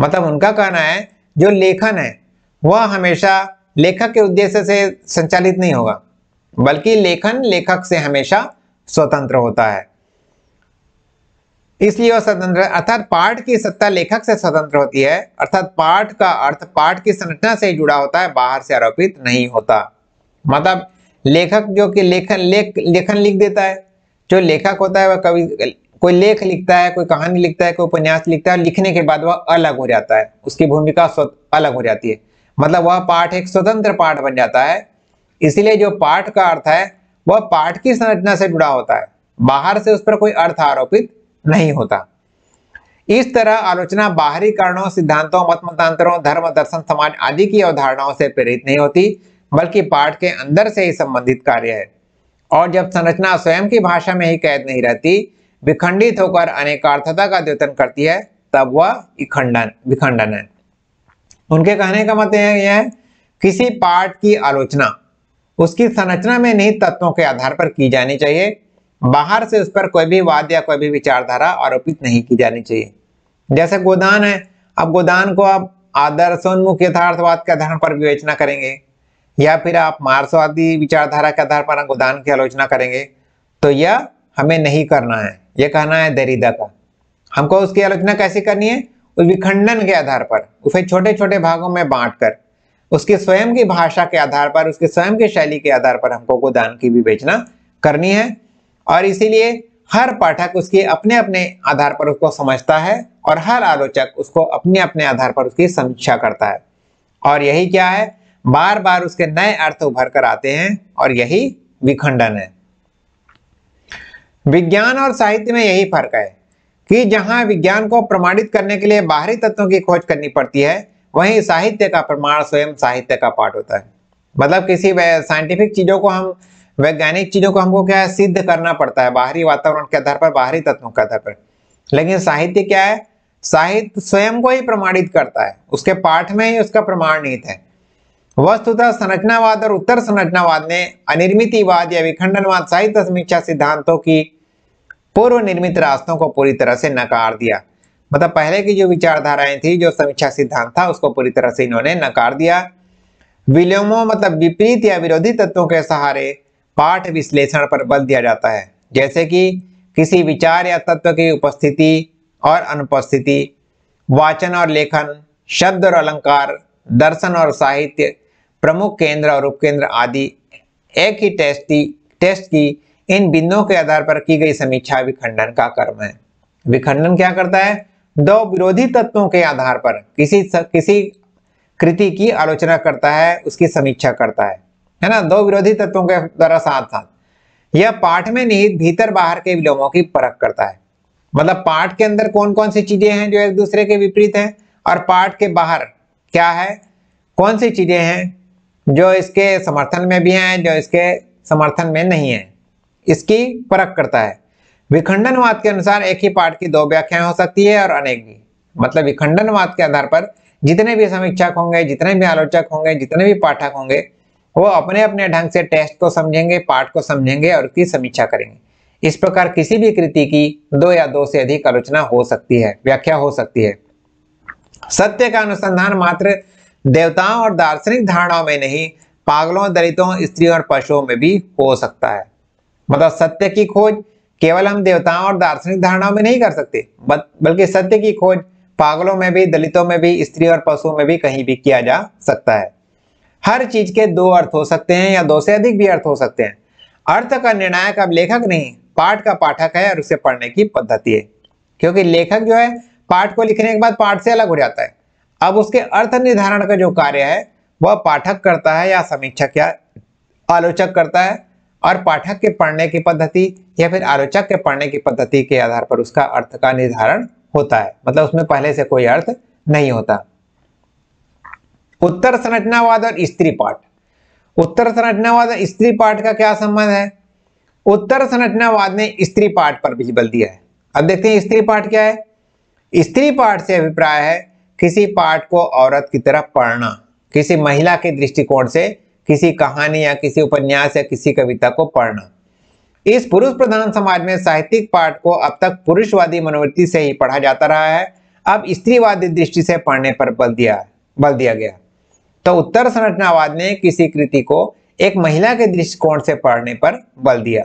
मतलब उनका कहना है जो लेखन है वह हमेशा लेखक के उद्देश्य से संचालित नहीं होगा बल्कि लेखन लेखक से हमेशा स्वतंत्र होता है इसलिए वह स्वतंत्र अर्थात पाठ की सत्ता लेखक से स्वतंत्र होती है अर्थात पाठ का अर्थ पाठ की संरचना से जुड़ा होता है बाहर से आरोपित नहीं होता मतलब लेखक जो कि लेखन लेख लेखन लिख देता है जो लेखक होता है वह कवि कोई लेख लिखता है कोई कहानी लिखता है कोई उपन्यास लिखता है और लिखने के बाद वह अलग हो जाता है उसकी भूमिका अलग हो जाती है मतलब वह पाठ एक स्वतंत्र पाठ बन जाता है इसीलिए जो पाठ का अर्थ है वह पाठ की संरचना से जुड़ा होता है बाहर से उस पर कोई अर्थ आरोपित नहीं होता इस तरह आलोचना बाहरी कारणों सिद्धांतों मत मतांतरों धर्म दर्शन समाज आदि की अवधारणाओं से प्रेरित नहीं होती बल्कि पाठ के अंदर से ही संबंधित कार्य है और जब संरचना स्वयं की भाषा में ही कैद नहीं रहती विखंडित होकर अनेकार्थता का द्योतन करती है तब वह इखंडन विखंडन है उनके कहने का मत यह है किसी पाठ की आलोचना उसकी संरचना में निहित तत्वों के आधार पर की जानी चाहिए बाहर से उस पर कोई भी वाद या कोई भी विचारधारा आरोपित नहीं की जानी चाहिए जैसे गोदान है अब गोदान को आप आदर्शोन्मुख यथार्थवाद के आधार पर विवेचना करेंगे या फिर आप मार्क्सवादी विचारधारा के आधार पर गोदान की आलोचना करेंगे तो यह हमें नहीं करना है यह कहना है दरिदा का हमको उसकी आलोचना कैसे करनी है उस विखंडन के आधार पर उसे छोटे छोटे भागों में बांट कर उसके स्वयं की भाषा के आधार पर उसके स्वयं की शैली के आधार पर हमको गोदान की विवेचना करनी है और इसीलिए हर पाठक उसके अपने अपने आधार पर उसको समझता है और हर आलोचक उसको अपने अपने आधार पर उसकी समीक्षा करता है और यही क्या है बार बार उसके नए अर्थ उभर कर आते हैं और यही विखंडन है विज्ञान और साहित्य में यही फर्क है कि जहां विज्ञान को प्रमाणित करने के लिए बाहरी तत्वों की खोज करनी पड़ती है वहीं साहित्य का प्रमाण स्वयं साहित्य का पाठ होता है मतलब किसी साइंटिफिक चीजों को हम वैज्ञानिक चीजों को हमको क्या है सिद्ध करना पड़ता है बाहरी वातावरण के आधार पर बाहरी तत्वों के आधार पर लेकिन साहित्य क्या है साहित्य स्वयं को ही प्रमाणित करता है उसके पाठ में ही उसका प्रमाण निहित है वस्तुतः संरचनावाद और उत्तर संरचनावाद ने अनिर्मितिवाद या विखंडनवाद साहित्य समीक्षा सिद्धांतों की पूर्व निर्मित रास्तों को पूरी तरह से नकार दिया मतलब पहले की जो विचारधाराएं थी जो समीक्षा सिद्धांत था उसको पूरी तरह से इन्होंने नकार दिया विलोमों मतलब विपरीत या विरोधी तत्वों के सहारे पाठ विश्लेषण पर बल दिया जाता है जैसे कि किसी विचार या तत्व की उपस्थिति और अनुपस्थिति वाचन और लेखन शब्द और अलंकार दर्शन और साहित्य प्रमुख केंद्र और उपकेंद्र आदि एक ही टेस्ट की टेस्ट की इन बिंदुओं के आधार पर की गई समीक्षा विखंडन का कर्म है विखंडन क्या करता है दो विरोधी तत्वों के आधार पर किसी किसी कृति की आलोचना करता है उसकी समीक्षा करता है है ना दो विरोधी तत्वों के द्वारा साथ साथ यह पाठ में निहित भीतर बाहर के विलोमों की परख करता है मतलब पाठ के अंदर कौन कौन सी चीजें हैं जो एक दूसरे के विपरीत हैं और पाठ के बाहर क्या है कौन सी चीजें हैं जो इसके समर्थन में भी हैं जो इसके समर्थन में नहीं है इसकी परख करता है विखंडनवाद के अनुसार एक ही पाठ की दो व्याख्याएं हो सकती है और अनेक भी मतलब विखंडनवाद के आधार पर जितने भी समीक्षक होंगे जितने भी आलोचक होंगे जितने भी पाठक होंगे वो अपने अपने ढंग से टेस्ट को समझेंगे पाठ को समझेंगे और उसकी समीक्षा करेंगे इस प्रकार किसी भी कृति की दो या दो से अधिक आलोचना हो सकती है व्याख्या हो सकती है सत्य का अनुसंधान मात्र देवताओं और दार्शनिक धारणाओं में नहीं पागलों दलितों स्त्री और पशुओं में भी हो सकता है मतलब सत्य की खोज केवल हम देवताओं और दार्शनिक धारणाओं में नहीं कर सकते बल्कि सत्य की खोज पागलों में भी दलितों में भी स्त्री और पशुओं में भी कहीं भी किया जा सकता है हर चीज के दो अर्थ हो सकते हैं या दो से अधिक भी अर्थ हो सकते हैं अर्थ का निर्णायक अब लेखक नहीं पाठ का पाठक है और उसे पढ़ने की पद्धति है क्योंकि लेखक जो है पाठ को लिखने के बाद पाठ से अलग हो जाता है अब उसके अर्थ निर्धारण का जो कार्य है वह पाठक करता है या समीक्षक या आलोचक करता है और पाठक के पढ़ने की पद्धति या फिर आलोचक के पढ़ने की पद्धति के आधार पर उसका अर्थ का निर्धारण होता है मतलब उसमें पहले से कोई अर्थ नहीं होता उत्तर संरचनावाद और स्त्री पाठ उत्तर संरचनावाद और स्त्री पाठ का क्या संबंध है उत्तर संरचनावाद ने स्त्री पाठ पर भी बल दिया है अब देखते हैं स्त्री पाठ क्या है स्त्री पाठ से अभिप्राय है किसी पाठ को औरत की तरफ पढ़ना किसी महिला के दृष्टिकोण से किसी कहानी या किसी उपन्यास या किसी कविता को पढ़ना इस पुरुष प्रधान समाज में साहित्यिक पाठ को अब तक पुरुषवादी मनोवृत्ति से ही पढ़ा जाता रहा है अब स्त्रीवादी दृष्टि से पढ़ने पर बल दिया बल दिया गया तो उत्तर संरचनावाद ने किसी कृति को एक महिला के दृष्टिकोण से पढ़ने पर बल दिया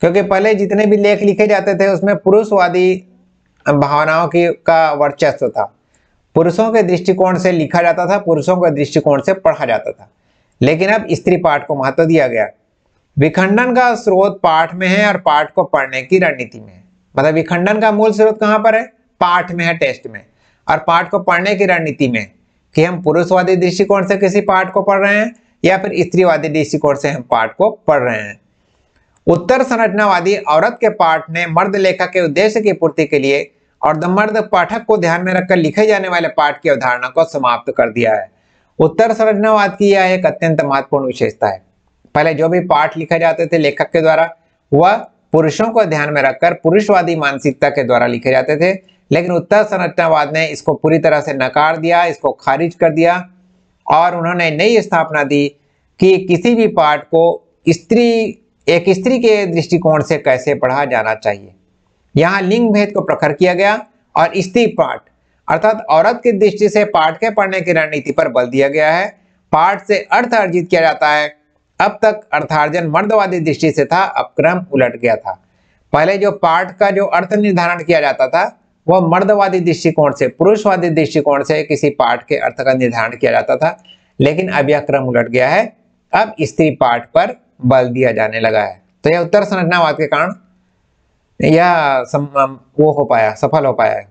क्योंकि पहले जितने भी लेख लिखे जाते थे उसमें पुरुषवादी भावनाओं की का वर्चस्व था पुरुषों के दृष्टिकोण से लिखा जाता था पुरुषों के दृष्टिकोण से पढ़ा जाता था लेकिन अब स्त्री पाठ को महत्व दिया गया विखंडन का स्रोत पाठ में है और पाठ को पढ़ने की रणनीति में है मतलब विखंडन का मूल स्रोत कहाँ पर है पाठ में है टेस्ट में और पाठ को पढ़ने की रणनीति में कि हम पुरुषवादी दृष्टिकोण से किसी पाठ को पढ़ रहे हैं या फिर स्त्रीवादी दृष्टिकोण से हम पाठ को पढ़ रहे हैं उत्तर संरचनावादी औरत के पाठ ने मर्द लेखक के उद्देश्य की पूर्ति के लिए और दमर्द पाठक को ध्यान में रखकर लिखे जाने वाले पाठ की अवधारणा को समाप्त कर दिया है उत्तर संरचनावाद की यह एक अत्यंत महत्वपूर्ण विशेषता है पहले जो भी पाठ लिखे जाते थे लेखक के द्वारा वह पुरुषों को ध्यान में रखकर पुरुषवादी मानसिकता के द्वारा लिखे जाते थे लेकिन उत्तर संरचनावाद ने इसको पूरी तरह से नकार दिया इसको खारिज कर दिया और उन्होंने नई स्थापना दी कि किसी भी पाठ को स्त्री एक स्त्री के दृष्टिकोण से कैसे पढ़ा जाना चाहिए यहाँ लिंग भेद को प्रखर किया गया और स्त्री पाठ अर्थात औरत की दृष्टि से पाठ के पढ़ने की रणनीति पर बल दिया गया है पाठ से अर्थ अर्जित किया जाता है अब तक अर्थार्जन मर्दवादी दृष्टि से था अब क्रम उलट गया था पहले जो पाठ का जो अर्थ निर्धारण किया जाता था वह मर्दवादी दृष्टिकोण से पुरुषवादी दृष्टिकोण से किसी पाठ के अर्थ का निर्धारण किया जाता था लेकिन अब यह क्रम उलट गया है अब स्त्री पाठ पर बल दिया जाने लगा है तो यह उत्तर संरचनावाद के कारण या सम, वो हो पाया सफल हो पाया है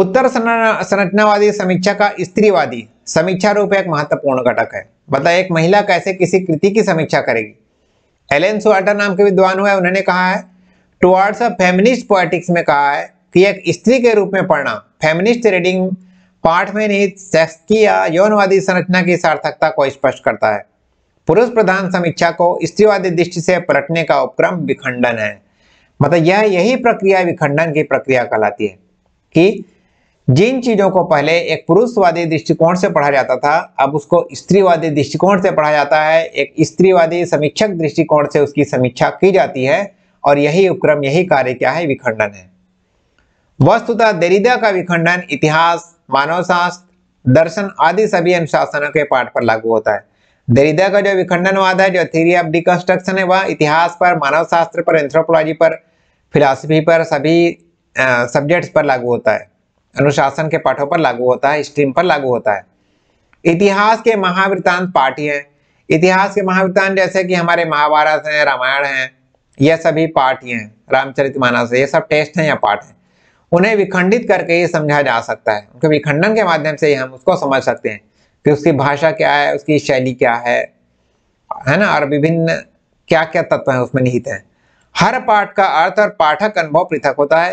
उत्तर संरचनावादी समीक्षा का स्त्रीवादी समीक्षा रूप एक महत्वपूर्ण घटक है बता मतलब एक महिला कैसे किसी कृति की समीक्षा करेगी एलेन सुआटर नाम के विद्वान हुए उन्होंने कहा है टुवार्ड्स अ फेमिनिस्ट पोएटिक्स में कहा है कि एक स्त्री के रूप में पढ़ना फेमिनिस्ट रीडिंग पाठ में निहित सेक्स की या यौनवादी संरचना की सार्थकता को स्पष्ट करता है पुरुष प्रधान समीक्षा को स्त्रीवादी दृष्टि से पलटने का उपक्रम विखंडन है मतलब यह यही प्रक्रिया विखंडन की प्रक्रिया कहलाती है कि जिन चीजों को पहले एक पुरुषवादी दृष्टिकोण से पढ़ा जाता था अब उसको स्त्रीवादी दृष्टिकोण से पढ़ा जाता है एक स्त्रीवादी समीक्षक दृष्टिकोण से उसकी समीक्षा की जाती है और यही उपक्रम यही कार्य क्या है विखंडन है वस्तुतः दरिदा का विखंडन इतिहास मानव शास्त्र दर्शन आदि सभी अनुशासनों के पाठ पर लागू होता है दरिदा का जो विखंडनवाद है जो थीरी ऑफ डिकंस्ट्रक्शन है वह इतिहास पर मानव शास्त्र पर एंथ्रोपोलॉजी पर फिलासफी पर सभी सब्जेक्ट्स पर लागू होता है अनुशासन के पाठों पर लागू होता है स्ट्रीम पर लागू होता है इतिहास के महावृतांत पाठी हैं इतिहास के महावृतांत जैसे कि हमारे महाभारत हैं रामायण हैं यह सभी पाठ हैं रामचरित मानस ये सब टेस्ट हैं या पाठ हैं उन्हें विखंडित करके ये समझा जा सकता है उनके विखंडन के माध्यम से ही हम उसको समझ सकते हैं कि उसकी भाषा क्या है उसकी शैली क्या है है ना और विभिन्न क्या क्या तत्व हैं उसमें निहित हैं हर पाठ का अर्थ और पाठक अनुभव पृथक होता है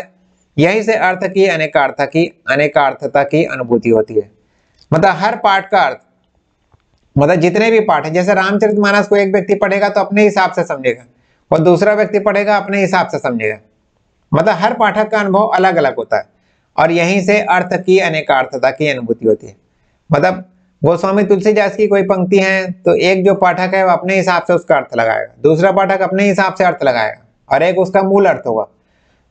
यही से अर्थ की अनेकार्थ की अनेकार्थता की अनुभूति होती है मतलब हर पाठ का अर्थ मतलब जितने भी पाठ हैं जैसे रामचरित मानस को एक व्यक्ति पढ़ेगा तो अपने हिसाब से समझेगा और दूसरा व्यक्ति पढ़ेगा अपने हिसाब से समझेगा मतलब हर पाठक का अनुभव अलग अलग होता है और यहीं से अर्थ की अनेकार्थता की अनुभूति होती है मतलब गोस्वामी तुलसीदास की कोई पंक्ति है तो एक जो पाठक है वो अपने हिसाब से उसका अर्थ लगाएगा दूसरा पाठक अपने हिसाब से अर्थ लगाएगा और एक उसका मूल अर्थ होगा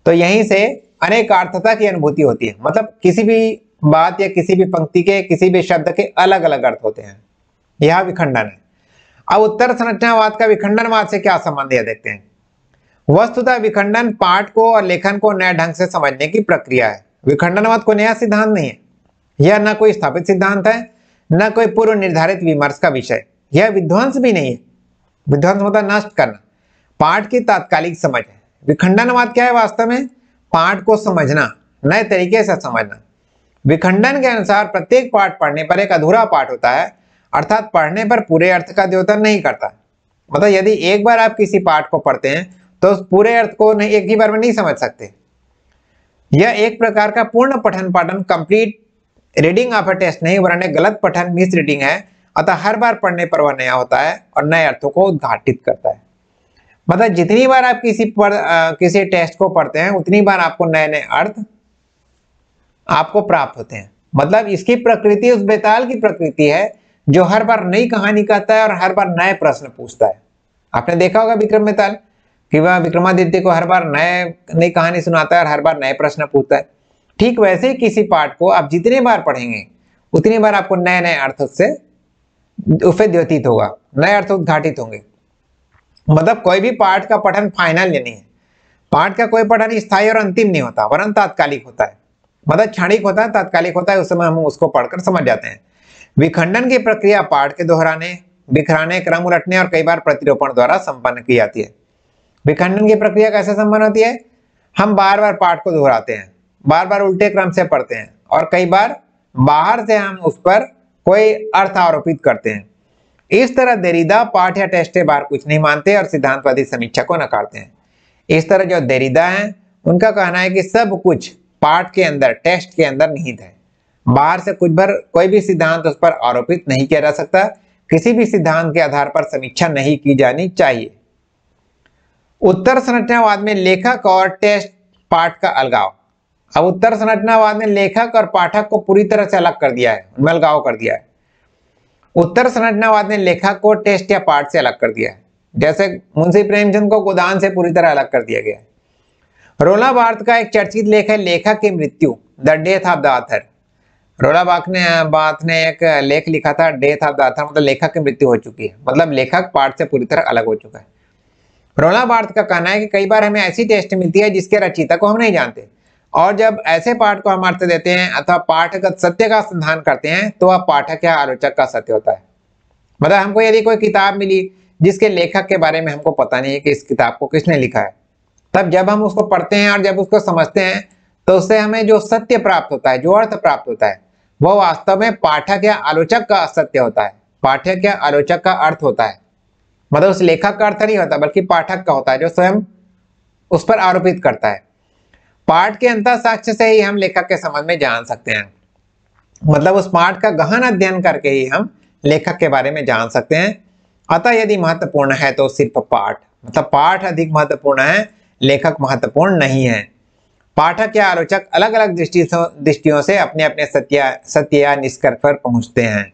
तो यहीं से अनेक अर्थता की अनुभूति होती है मतलब किसी भी बात या किसी भी पंक्ति के किसी भी शब्द के अलग अलग अर्थ होते हैं यह विखंडन है अब उत्तर संरचनावाद का विखंडनवाद से क्या संबंध यह देखते हैं वस्तुतः विखंडन पाठ को और लेखन को नए ढंग से समझने की प्रक्रिया है विखंडनवाद को नया सिद्धांत नहीं है यह न कोई स्थापित सिद्धांत है न कोई पूर्व निर्धारित विमर्श का विषय यह विध्वंस भी नहीं है विध्वंस मतलब नष्ट करना पाठ की तात्कालिक समझ है विखंडनवाद क्या है वास्तव में पाठ को समझना नए तरीके से समझना विखंडन के अनुसार प्रत्येक पाठ पढ़ने पर एक अधूरा पाठ होता है अर्थात पढ़ने पर पूरे अर्थ का द्योतन नहीं करता मतलब यदि एक बार आप किसी पाठ को पढ़ते हैं तो उस पूरे अर्थ को नहीं एक ही बार में नहीं समझ सकते यह एक प्रकार का पूर्ण पठन पाठन complete reading of a test नहीं वरने गलत पठन मिस रीडिंग है अतः हर बार पढ़ने पर वह नया होता है और नए अर्थों को उद्घाटित करता है मतलब जितनी बार आप किसी पर किसी टेस्ट को पढ़ते हैं उतनी बार आपको नए नए अर्थ आपको प्राप्त होते हैं मतलब इसकी प्रकृति उस बेताल की प्रकृति है जो हर बार नई कहानी कहता है और हर बार नए प्रश्न पूछता है आपने देखा होगा विक्रम बेताल कि वह विक्रमादित्य को हर बार नए नई कहानी सुनाता है और हर बार नए प्रश्न पूछता है ठीक वैसे ही किसी पाठ को आप जितने बार पढ़ेंगे उतनी बार आपको नए नए अर्थ से उसे व्यतीत होगा नए अर्थ उद्घाटित होंगे मतलब कोई भी पाठ का पठन फाइनल नहीं है पाठ का कोई पठन स्थायी और अंतिम नहीं होता वरन तात्कालिक होता है मतलब क्षणिक होता है तात्कालिक होता है उस समय हम उसको पढ़कर समझ जाते हैं विखंडन की प्रक्रिया पाठ के दोहराने बिखराने क्रम उलटने और कई बार प्रतिरोपण द्वारा संपन्न की जाती है विखंडन की प्रक्रिया कैसे संपन्न होती है हम बार बार पाठ को दोहराते हैं बार बार उल्टे क्रम से पढ़ते हैं और कई बार बाहर से हम उस पर कोई अर्थ आरोपित करते हैं इस तरह देरीदा पाठ या टेस्ट बार कुछ नहीं मानते और सिद्धांतवादी समीक्षा को नकारते हैं इस तरह जो देरीदा हैं उनका कहना है कि सब कुछ पाठ के अंदर टेस्ट के अंदर निहित है बाहर से कुछ भर कोई भी सिद्धांत उस पर आरोपित नहीं किया जा सकता किसी भी सिद्धांत के आधार पर समीक्षा नहीं की जानी चाहिए उत्तर संरचनावाद में लेखक और टेस्ट पाठ का अलगाव अब उत्तर संरचनावाद ने लेखक और पाठक को पूरी तरह से अलग कर दिया है मलगाव कर दिया है उत्तर संरचनावाद ने लेखक को टेस्ट या पाठ से अलग कर दिया है जैसे मुंशी प्रेमचंद को गोदान से पूरी तरह अलग कर दिया गया है रोला बार्थ का एक चर्चित लेख है लेखक की मृत्यु the death of the author रोला बाग ने बाथ ने एक लेख लिखा था डेथ ऑफ द आथर मतलब लेखक की मृत्यु हो चुकी है मतलब लेखक पाठ से पूरी तरह अलग हो चुका है रोला बार्थ का कहना है कि कई बार हमें ऐसी टेस्ट मिलती है जिसके रचिता को हम नहीं जानते और जब ऐसे पाठ को हम अर्थ देते हैं अथवा पाठक सत्य का संधान करते हैं तो वह पाठक या आलोचक का सत्य होता है मतलब हमको यदि कोई किताब मिली जिसके लेखक के बारे में हमको पता नहीं है कि इस किताब को किसने लिखा है तब जब हम उसको पढ़ते हैं और जब उसको समझते हैं तो उससे हमें जो सत्य प्राप्त होता है जो अर्थ प्राप्त होता है वह वास्तव में पाठक या आलोचक का सत्य होता है पाठक या आलोचक का अर्थ होता है मतलब उस लेखक का अर्थ नहीं होता बल्कि पाठक का होता है जो स्वयं उस पर आरोपित करता है पाठ के अंतर साक्ष्य से ही हम लेखक के संबंध में जान सकते हैं मतलब उस पाठ का गहन अध्ययन करके ही हम लेखक के बारे में जान सकते हैं अतः यदि महत्वपूर्ण है तो सिर्फ पाठ मतलब पाठ अधिक महत्वपूर्ण है लेखक महत्वपूर्ण नहीं है पाठक या आलोचक अलग अलग दृष्टि दृष्टियों से अपने अपने सत्य सत्य या निष्कर्ष पर पहुंचते हैं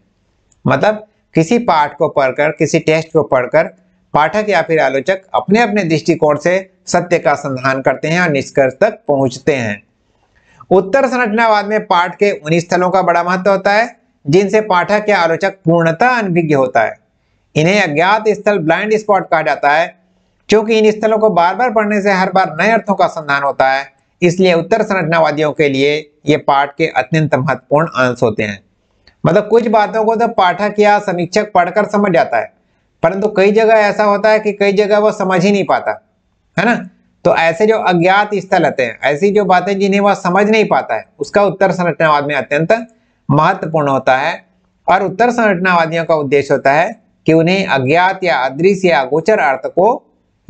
मतलब किसी पाठ को पढ़कर किसी टेस्ट को पढ़कर पाठक या फिर आलोचक अपने अपने दृष्टिकोण से सत्य का संधान करते हैं और निष्कर्ष तक पहुंचते हैं उत्तर संरचनावाद में पाठ के उन स्थलों का बड़ा महत्व होता है जिनसे पाठक या आलोचक पूर्णतः अनभिज्ञ होता है इन्हें अज्ञात स्थल ब्लाइंड स्पॉट कहा जाता है क्योंकि इन स्थलों को बार बार पढ़ने से हर बार नए अर्थों का संधान होता है इसलिए उत्तर संरचनावादियों के लिए ये पाठ के अत्यंत महत्वपूर्ण अंश होते हैं मतलब कुछ बातों को तो पाठक या समीक्षक पढ़कर समझ जाता है परंतु कई जगह ऐसा होता है कि कई जगह वो समझ ही नहीं पाता है ना तो ऐसे जो अज्ञात स्थल आते हैं ऐसी जो बातें जिन्हें वह समझ नहीं पाता है उसका उत्तर संरचनावाद में अत्यंत महत्वपूर्ण होता है और उत्तर संरचनावादियों का उद्देश्य होता है कि उन्हें अज्ञात या अदृश्य या गोचर अर्थ को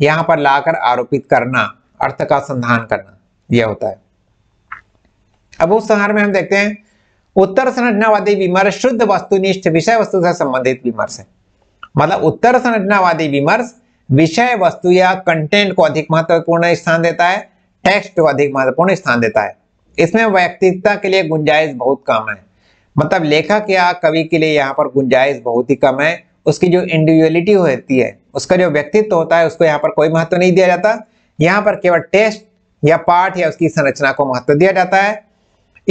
यहाँ पर लाकर आरोपित करना अर्थ का संधान करना यह होता है अब उस संहार में हम देखते हैं उत्तर संरचनावादी विमर्श शुद्ध वस्तुनिष्ठ विषय वस्तु से संबंधित विमर्श है मतलब उत्तर संरचनावादी विमर्श विषय वस्तु या कंटेंट को अधिक महत्वपूर्ण स्थान देता है टेक्स्ट को अधिक महत्वपूर्ण स्थान देता है इसमें व्यक्तित्व के लिए गुंजाइश बहुत कम है मतलब लेखक या कवि के लिए यहाँ पर गुंजाइश बहुत ही कम है उसकी जो इंडिविजुअलिटी होती है उसका जो व्यक्तित्व होता है उसको यहाँ पर कोई महत्व नहीं दिया जाता यहाँ पर केवल टेस्ट या पाठ या उसकी संरचना को महत्व दिया जाता है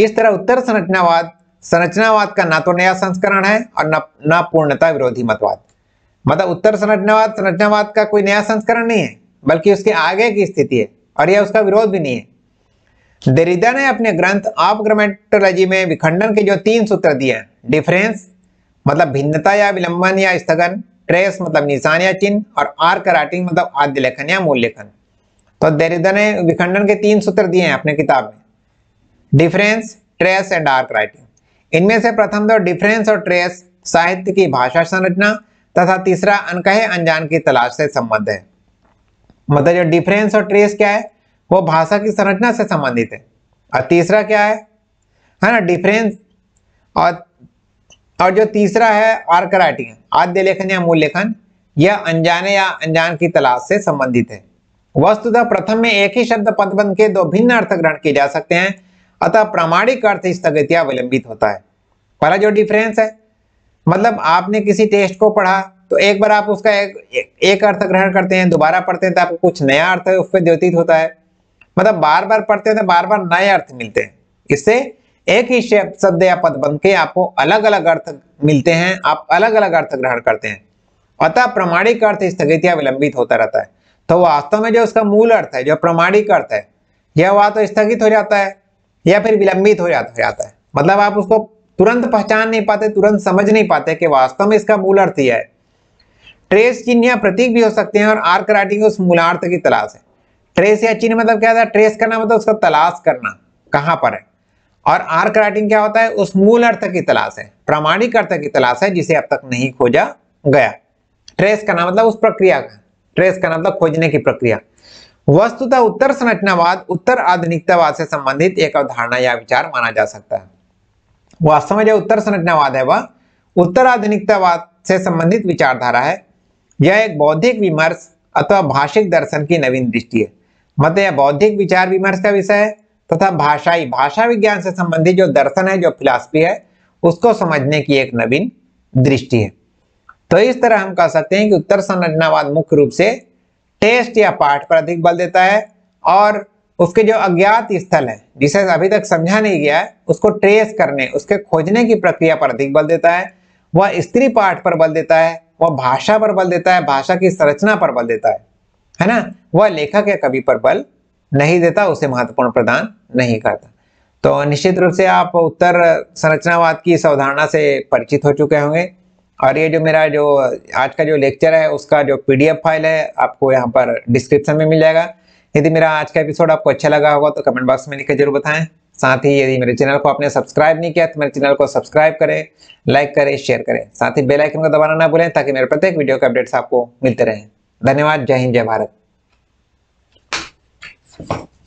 इस तरह उत्तर संरचनावाद संरचनावाद का ना तो नया संस्करण है और न पूर्णता विरोधी मतवाद मतलब उत्तर संरचनावाद संरचनावाद का कोई नया संस्करण नहीं है बल्कि उसके आगे की स्थिति है और यह उसका विरोध भी नहीं है दरिदा ने अपने ग्रंथ ऑफ ग्रामेटोलॉजी में विखंडन के जो तीन सूत्र दिए हैं डिफरेंस मतलब भिन्नता या विलंबन या स्थगन ट्रेस मतलब निशान या चिन्ह और आर कराटिंग मतलब आद्य लेखन या मूल लेखन तो दरिदा ने विखंडन के तीन सूत्र दिए हैं अपने किताब में difference trace and arche writing इनमें से प्रथम दो तो डिफरेंस और ट्रेस साहित्य की भाषा संरचना तथा तीसरा अनकहे अनजान की तलाश से संबंध है मतलब जो डिफरेंस और ट्रेस क्या है वो भाषा की संरचना से संबंधित है और तीसरा क्या है है ना डिफरेंस और और जो तीसरा है आर्क राइटिंग आद्य लेखन या मूल लेखन यह अनजाने या अनजान की तलाश से संबंधित है वस्तुतः प्रथम में एक ही शब्द पदबंध के दो भिन्न अर्थ ग्रहण किए जा सकते हैं अतः प्रामाणिक अर्थ स्थगित या विलंबित होता है पहला जो डिफरेंस है मतलब आपने किसी टेस्ट को पढ़ा तो एक बार आप उसका एक, एक अर्थ ग्रहण करते हैं दोबारा पढ़ते हैं तो आपको कुछ नया अर्थ उस पर द्योतित होता है मतलब बार बार पढ़ते हैं तो बार बार नए अर्थ मिलते हैं इससे एक ही शब्द या पद बन के आपको अलग अलग अर्थ मिलते हैं आप अलग अलग अर्थ ग्रहण करते हैं अतः प्रमाणिक अर्थ स्थगित या विलंबित होता रहता है तो वास्तव में जो उसका मूल अर्थ है जो प्रमाणिक अर्थ है यह वह तो स्थगित हो जाता है या फिर विलंबित हो जाता है मतलब आप उसको तुरंत पहचान नहीं पाते तुरंत समझ नहीं पाते कि वास्तव में इसका मूल अर्थ यह है ट्रेस चिन्ह या प्रतीक भी हो सकते हैं और आर्क राइटिंग उस मूलार्थ की तलाश है ट्रेस या चिन्ह मतलब क्या होता है ट्रेस करना मतलब उसका तलाश करना कहां पर है और आर्क राइटिंग क्या होता है उस मूल अर्थ की तलाश है प्रामाणिक अर्थ की तलाश है जिसे अब तक नहीं खोजा गया ट्रेस करना मतलब उस प्रक्रिया का ट्रेस करना मतलब खोजने की प्रक्रिया वस्तुतः उत्तर संरचनावाद उत्तर आधुनिकतावाद से संबंधित एक अवधारणा या विचार माना जा सकता है वास्तव में जो उत्तर संरचनावाद है वह उत्तर आधुनिकतावाद से संबंधित विचारधारा है यह एक बौद्धिक विमर्श अथवा भाषिक दर्शन की नवीन दृष्टि है मत यह बौद्धिक विचार विमर्श का विषय है तथा भाषाई भाषा विज्ञान से संबंधित जो दर्शन है जो फिलासफी है उसको समझने की एक नवीन दृष्टि है तो इस तरह हम कह सकते हैं कि उत्तर संरचनावाद मुख्य रूप से टेस्ट या पाठ पर अधिक बल देता है और उसके जो अज्ञात स्थल है जिसे अभी तक समझा नहीं गया है उसको ट्रेस करने उसके खोजने की प्रक्रिया पर अधिक बल देता है वह स्त्री पाठ पर बल देता है वह भाषा पर बल देता है भाषा की संरचना पर बल देता है है ना वह लेखक या कवि पर बल नहीं देता उसे महत्वपूर्ण प्रदान नहीं करता तो निश्चित रूप से आप उत्तर संरचनावाद की इस अवधारणा से परिचित हो चुके होंगे और ये जो मेरा जो आज का जो लेक्चर है उसका जो पीडीएफ फाइल है आपको यहाँ पर डिस्क्रिप्शन में मिल जाएगा यदि मेरा आज का एपिसोड आपको अच्छा लगा होगा तो कमेंट बॉक्स में लिखकर जरूर बताएं साथ ही यदि मेरे चैनल को आपने सब्सक्राइब नहीं किया तो मेरे चैनल को सब्सक्राइब करें लाइक करें शेयर करें साथ ही बेल आइकन को दबाना ना भूलें ताकि मेरे प्रत्येक वीडियो के अपडेट्स आपको मिलते रहें धन्यवाद जय हिंद जय भारत